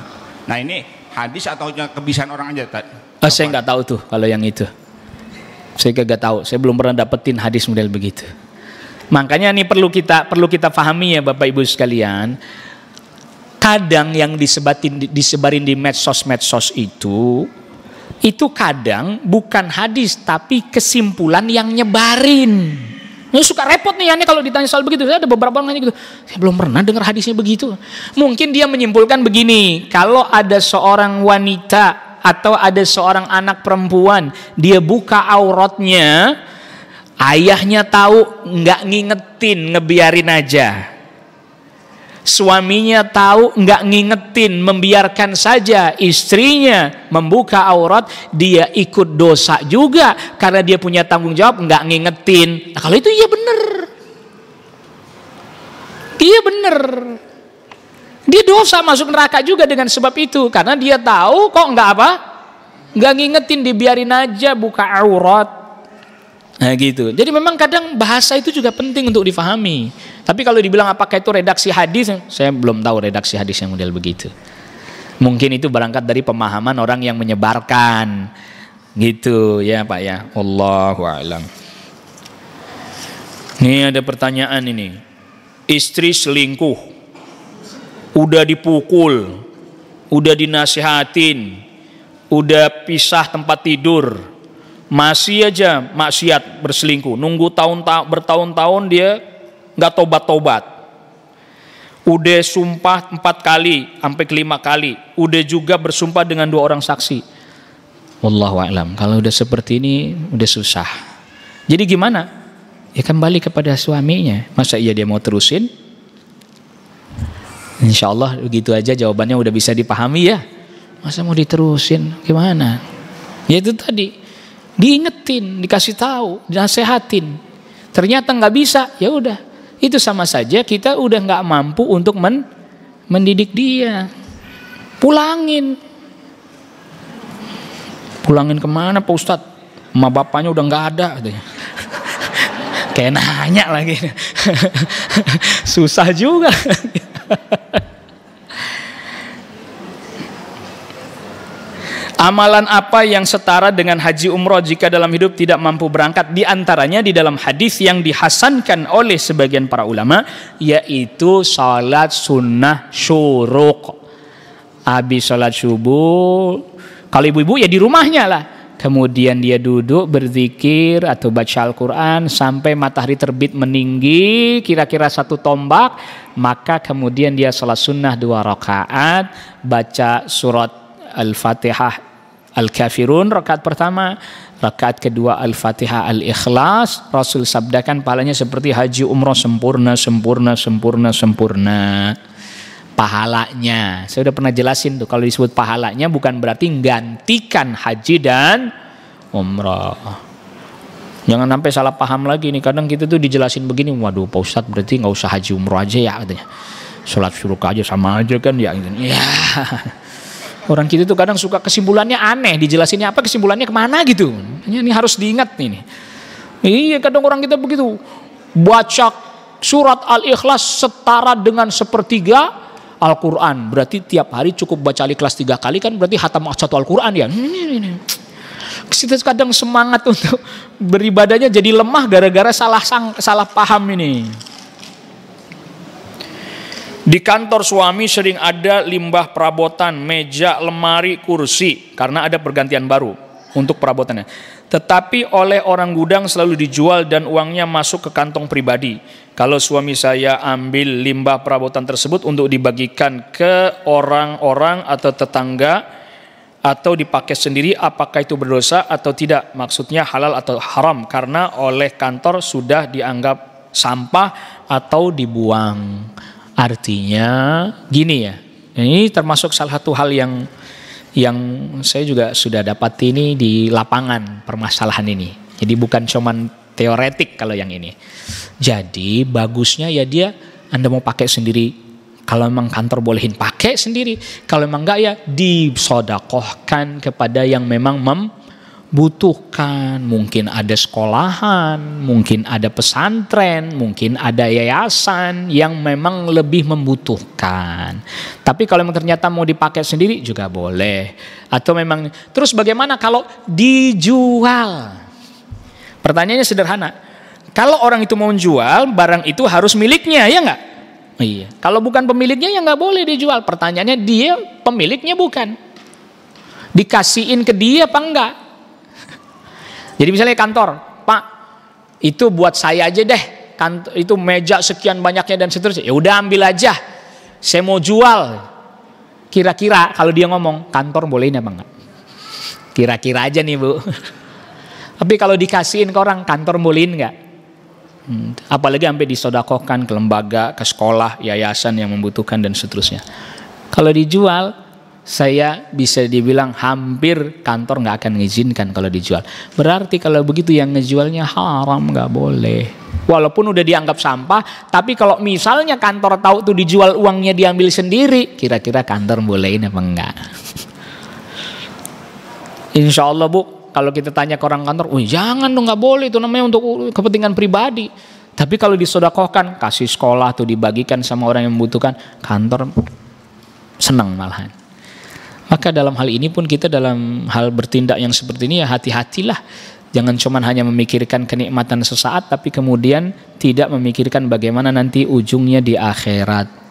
[SPEAKER 3] Nah ini hadis atau kebiasaan orang aja tak?
[SPEAKER 1] Oh, saya nggak tahu tuh kalau yang itu. Saya kagak tahu. Saya belum pernah dapetin hadis model begitu. Makanya ini perlu kita perlu kita pahami ya Bapak Ibu sekalian kadang yang disebatin, disebarin di medsos-medsos itu, itu kadang bukan hadis tapi kesimpulan yang nyebarin. Ini suka repot nih ya kalau ditanya soal begitu. Saya ada beberapa orang nanya gitu. Saya belum pernah dengar hadisnya begitu. Mungkin dia menyimpulkan begini. Kalau ada seorang wanita atau ada seorang anak perempuan. Dia buka auratnya. Ayahnya tahu nggak ngingetin ngebiarin aja Suaminya tahu nggak ngingetin, membiarkan saja istrinya membuka aurat, dia ikut dosa juga karena dia punya tanggung jawab nggak ngingetin. Nah, kalau itu iya bener, iya bener. Dia dosa masuk neraka juga dengan sebab itu karena dia tahu kok nggak apa, nggak ngingetin dibiarin aja buka aurat. Nah gitu. Jadi memang kadang bahasa itu juga penting untuk difahami. Tapi kalau dibilang apakah itu redaksi hadis, saya belum tahu redaksi hadis yang model begitu. Mungkin itu berangkat dari pemahaman orang yang menyebarkan. Gitu ya Pak ya. Allahu a'lam. Ini ada pertanyaan ini. Istri selingkuh.
[SPEAKER 3] Udah dipukul,
[SPEAKER 1] udah dinasihatin, udah pisah tempat tidur masih aja maksiat berselingkuh nunggu tahun ta bertahun-tahun dia nggak tobat-tobat udah sumpah empat kali sampai kelima kali udah juga bersumpah dengan dua orang saksi Wallahu a'lam kalau udah seperti ini udah susah jadi gimana ya kembali kan kepada suaminya masa iya dia mau terusin Insya Allah begitu aja jawabannya udah bisa dipahami ya masa mau diterusin gimana ya itu tadi diingetin, dikasih tahu, dinasehatin. Ternyata nggak bisa, ya udah. Itu sama saja kita udah nggak mampu untuk men mendidik dia. Pulangin. Pulangin kemana Pak Ustadz? ma bapaknya udah nggak ada katanya. Kayak nanya lagi. Susah juga. Amalan apa yang setara dengan haji umroh jika dalam hidup tidak mampu berangkat? Di antaranya di dalam hadis yang dihasankan oleh sebagian para ulama yaitu salat sunnah syuruk. Habis salat subuh, kalau ibu-ibu ya di rumahnya lah. Kemudian dia duduk berzikir atau baca Al-Quran sampai matahari terbit meninggi kira-kira satu tombak. Maka kemudian dia salat sunnah dua rakaat, baca surat Al-Fatihah Al-Kafirun rakaat pertama, rakaat kedua Al-Fatihah Al-Ikhlas, Rasul sabdakan pahalanya seperti haji umroh sempurna, sempurna, sempurna, sempurna. Pahalanya, saya sudah pernah jelasin tuh kalau disebut pahalanya bukan berarti gantikan haji dan umroh. Jangan sampai salah paham lagi nih. Kadang kita tuh dijelasin begini, waduh Pak Ustadz berarti nggak usah haji umroh aja ya katanya. Sholat suruh aja sama aja kan ya. Gitu. Yeah. Orang kita tuh kadang suka kesimpulannya aneh, dijelasinnya apa kesimpulannya kemana gitu. Ini, harus diingat nih. Iya kadang orang kita begitu. Baca surat Al-Ikhlas setara dengan sepertiga Al-Quran. Berarti tiap hari cukup baca Al-Ikhlas tiga kali kan berarti hatam satu Al-Quran ya. Ini, ini, Kita kadang semangat untuk beribadahnya jadi lemah gara-gara salah sang, salah paham ini. Di kantor suami sering ada limbah perabotan, meja, lemari, kursi karena ada pergantian baru untuk perabotannya. Tetapi oleh orang gudang selalu dijual dan uangnya masuk ke kantong pribadi. Kalau suami saya ambil limbah perabotan tersebut untuk dibagikan ke orang-orang atau tetangga atau dipakai sendiri apakah itu berdosa atau tidak? Maksudnya halal atau haram karena oleh kantor sudah dianggap sampah atau dibuang. Artinya gini ya. Ini termasuk salah satu hal yang yang saya juga sudah dapat ini di lapangan permasalahan ini. Jadi bukan cuman teoretik kalau yang ini. Jadi bagusnya ya dia Anda mau pakai sendiri. Kalau memang kantor bolehin pakai sendiri. Kalau memang enggak ya disodakohkan kepada yang memang mem butuhkan, mungkin ada sekolahan, mungkin ada pesantren, mungkin ada yayasan yang memang lebih membutuhkan. Tapi kalau memang ternyata mau dipakai sendiri juga boleh. Atau memang terus bagaimana kalau dijual? Pertanyaannya sederhana. Kalau orang itu mau menjual barang itu harus miliknya, ya enggak? Iya. Kalau bukan pemiliknya ya nggak boleh dijual. Pertanyaannya dia pemiliknya bukan. Dikasihin ke dia apa enggak? Jadi misalnya kantor, Pak, itu buat saya aja deh. Kantor, itu meja sekian banyaknya dan seterusnya. Ya udah ambil aja. Saya mau jual. Kira-kira kalau dia ngomong, kantor bolehin apa enggak? Kira-kira aja nih, Bu. Tapi kalau dikasihin ke orang, kantor bolehin nggak? Hmm, apalagi sampai disodakokan ke lembaga, ke sekolah, yayasan yang membutuhkan dan seterusnya. Kalau dijual, saya bisa dibilang hampir kantor nggak akan mengizinkan kalau dijual. Berarti kalau begitu yang ngejualnya haram nggak boleh. Walaupun udah dianggap sampah, tapi kalau misalnya kantor tahu tuh dijual uangnya diambil sendiri, kira-kira kantor boleh ini apa enggak? Insya Allah bu, kalau kita tanya ke orang kantor, oh, jangan dong nggak boleh itu namanya untuk kepentingan pribadi. Tapi kalau disodakohkan, kasih sekolah tuh dibagikan sama orang yang membutuhkan, kantor seneng malahan. Maka dalam hal ini pun kita dalam hal bertindak yang seperti ini ya hati-hatilah. Jangan cuma hanya memikirkan kenikmatan sesaat tapi kemudian tidak memikirkan bagaimana nanti ujungnya di akhirat.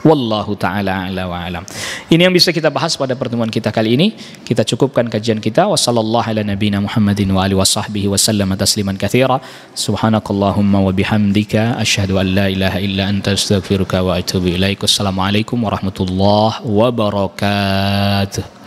[SPEAKER 1] Wallahu taala ala wa alam. Ini yang bisa kita bahas pada pertemuan kita kali ini. Kita cukupkan kajian kita. ala Muhammadin wa alihi tasliman Subhanakallahumma wa bihamdika an la ilaha illa anta astaghfiruka wa atubu Wassalamualaikum warahmatullahi wabarakatuh.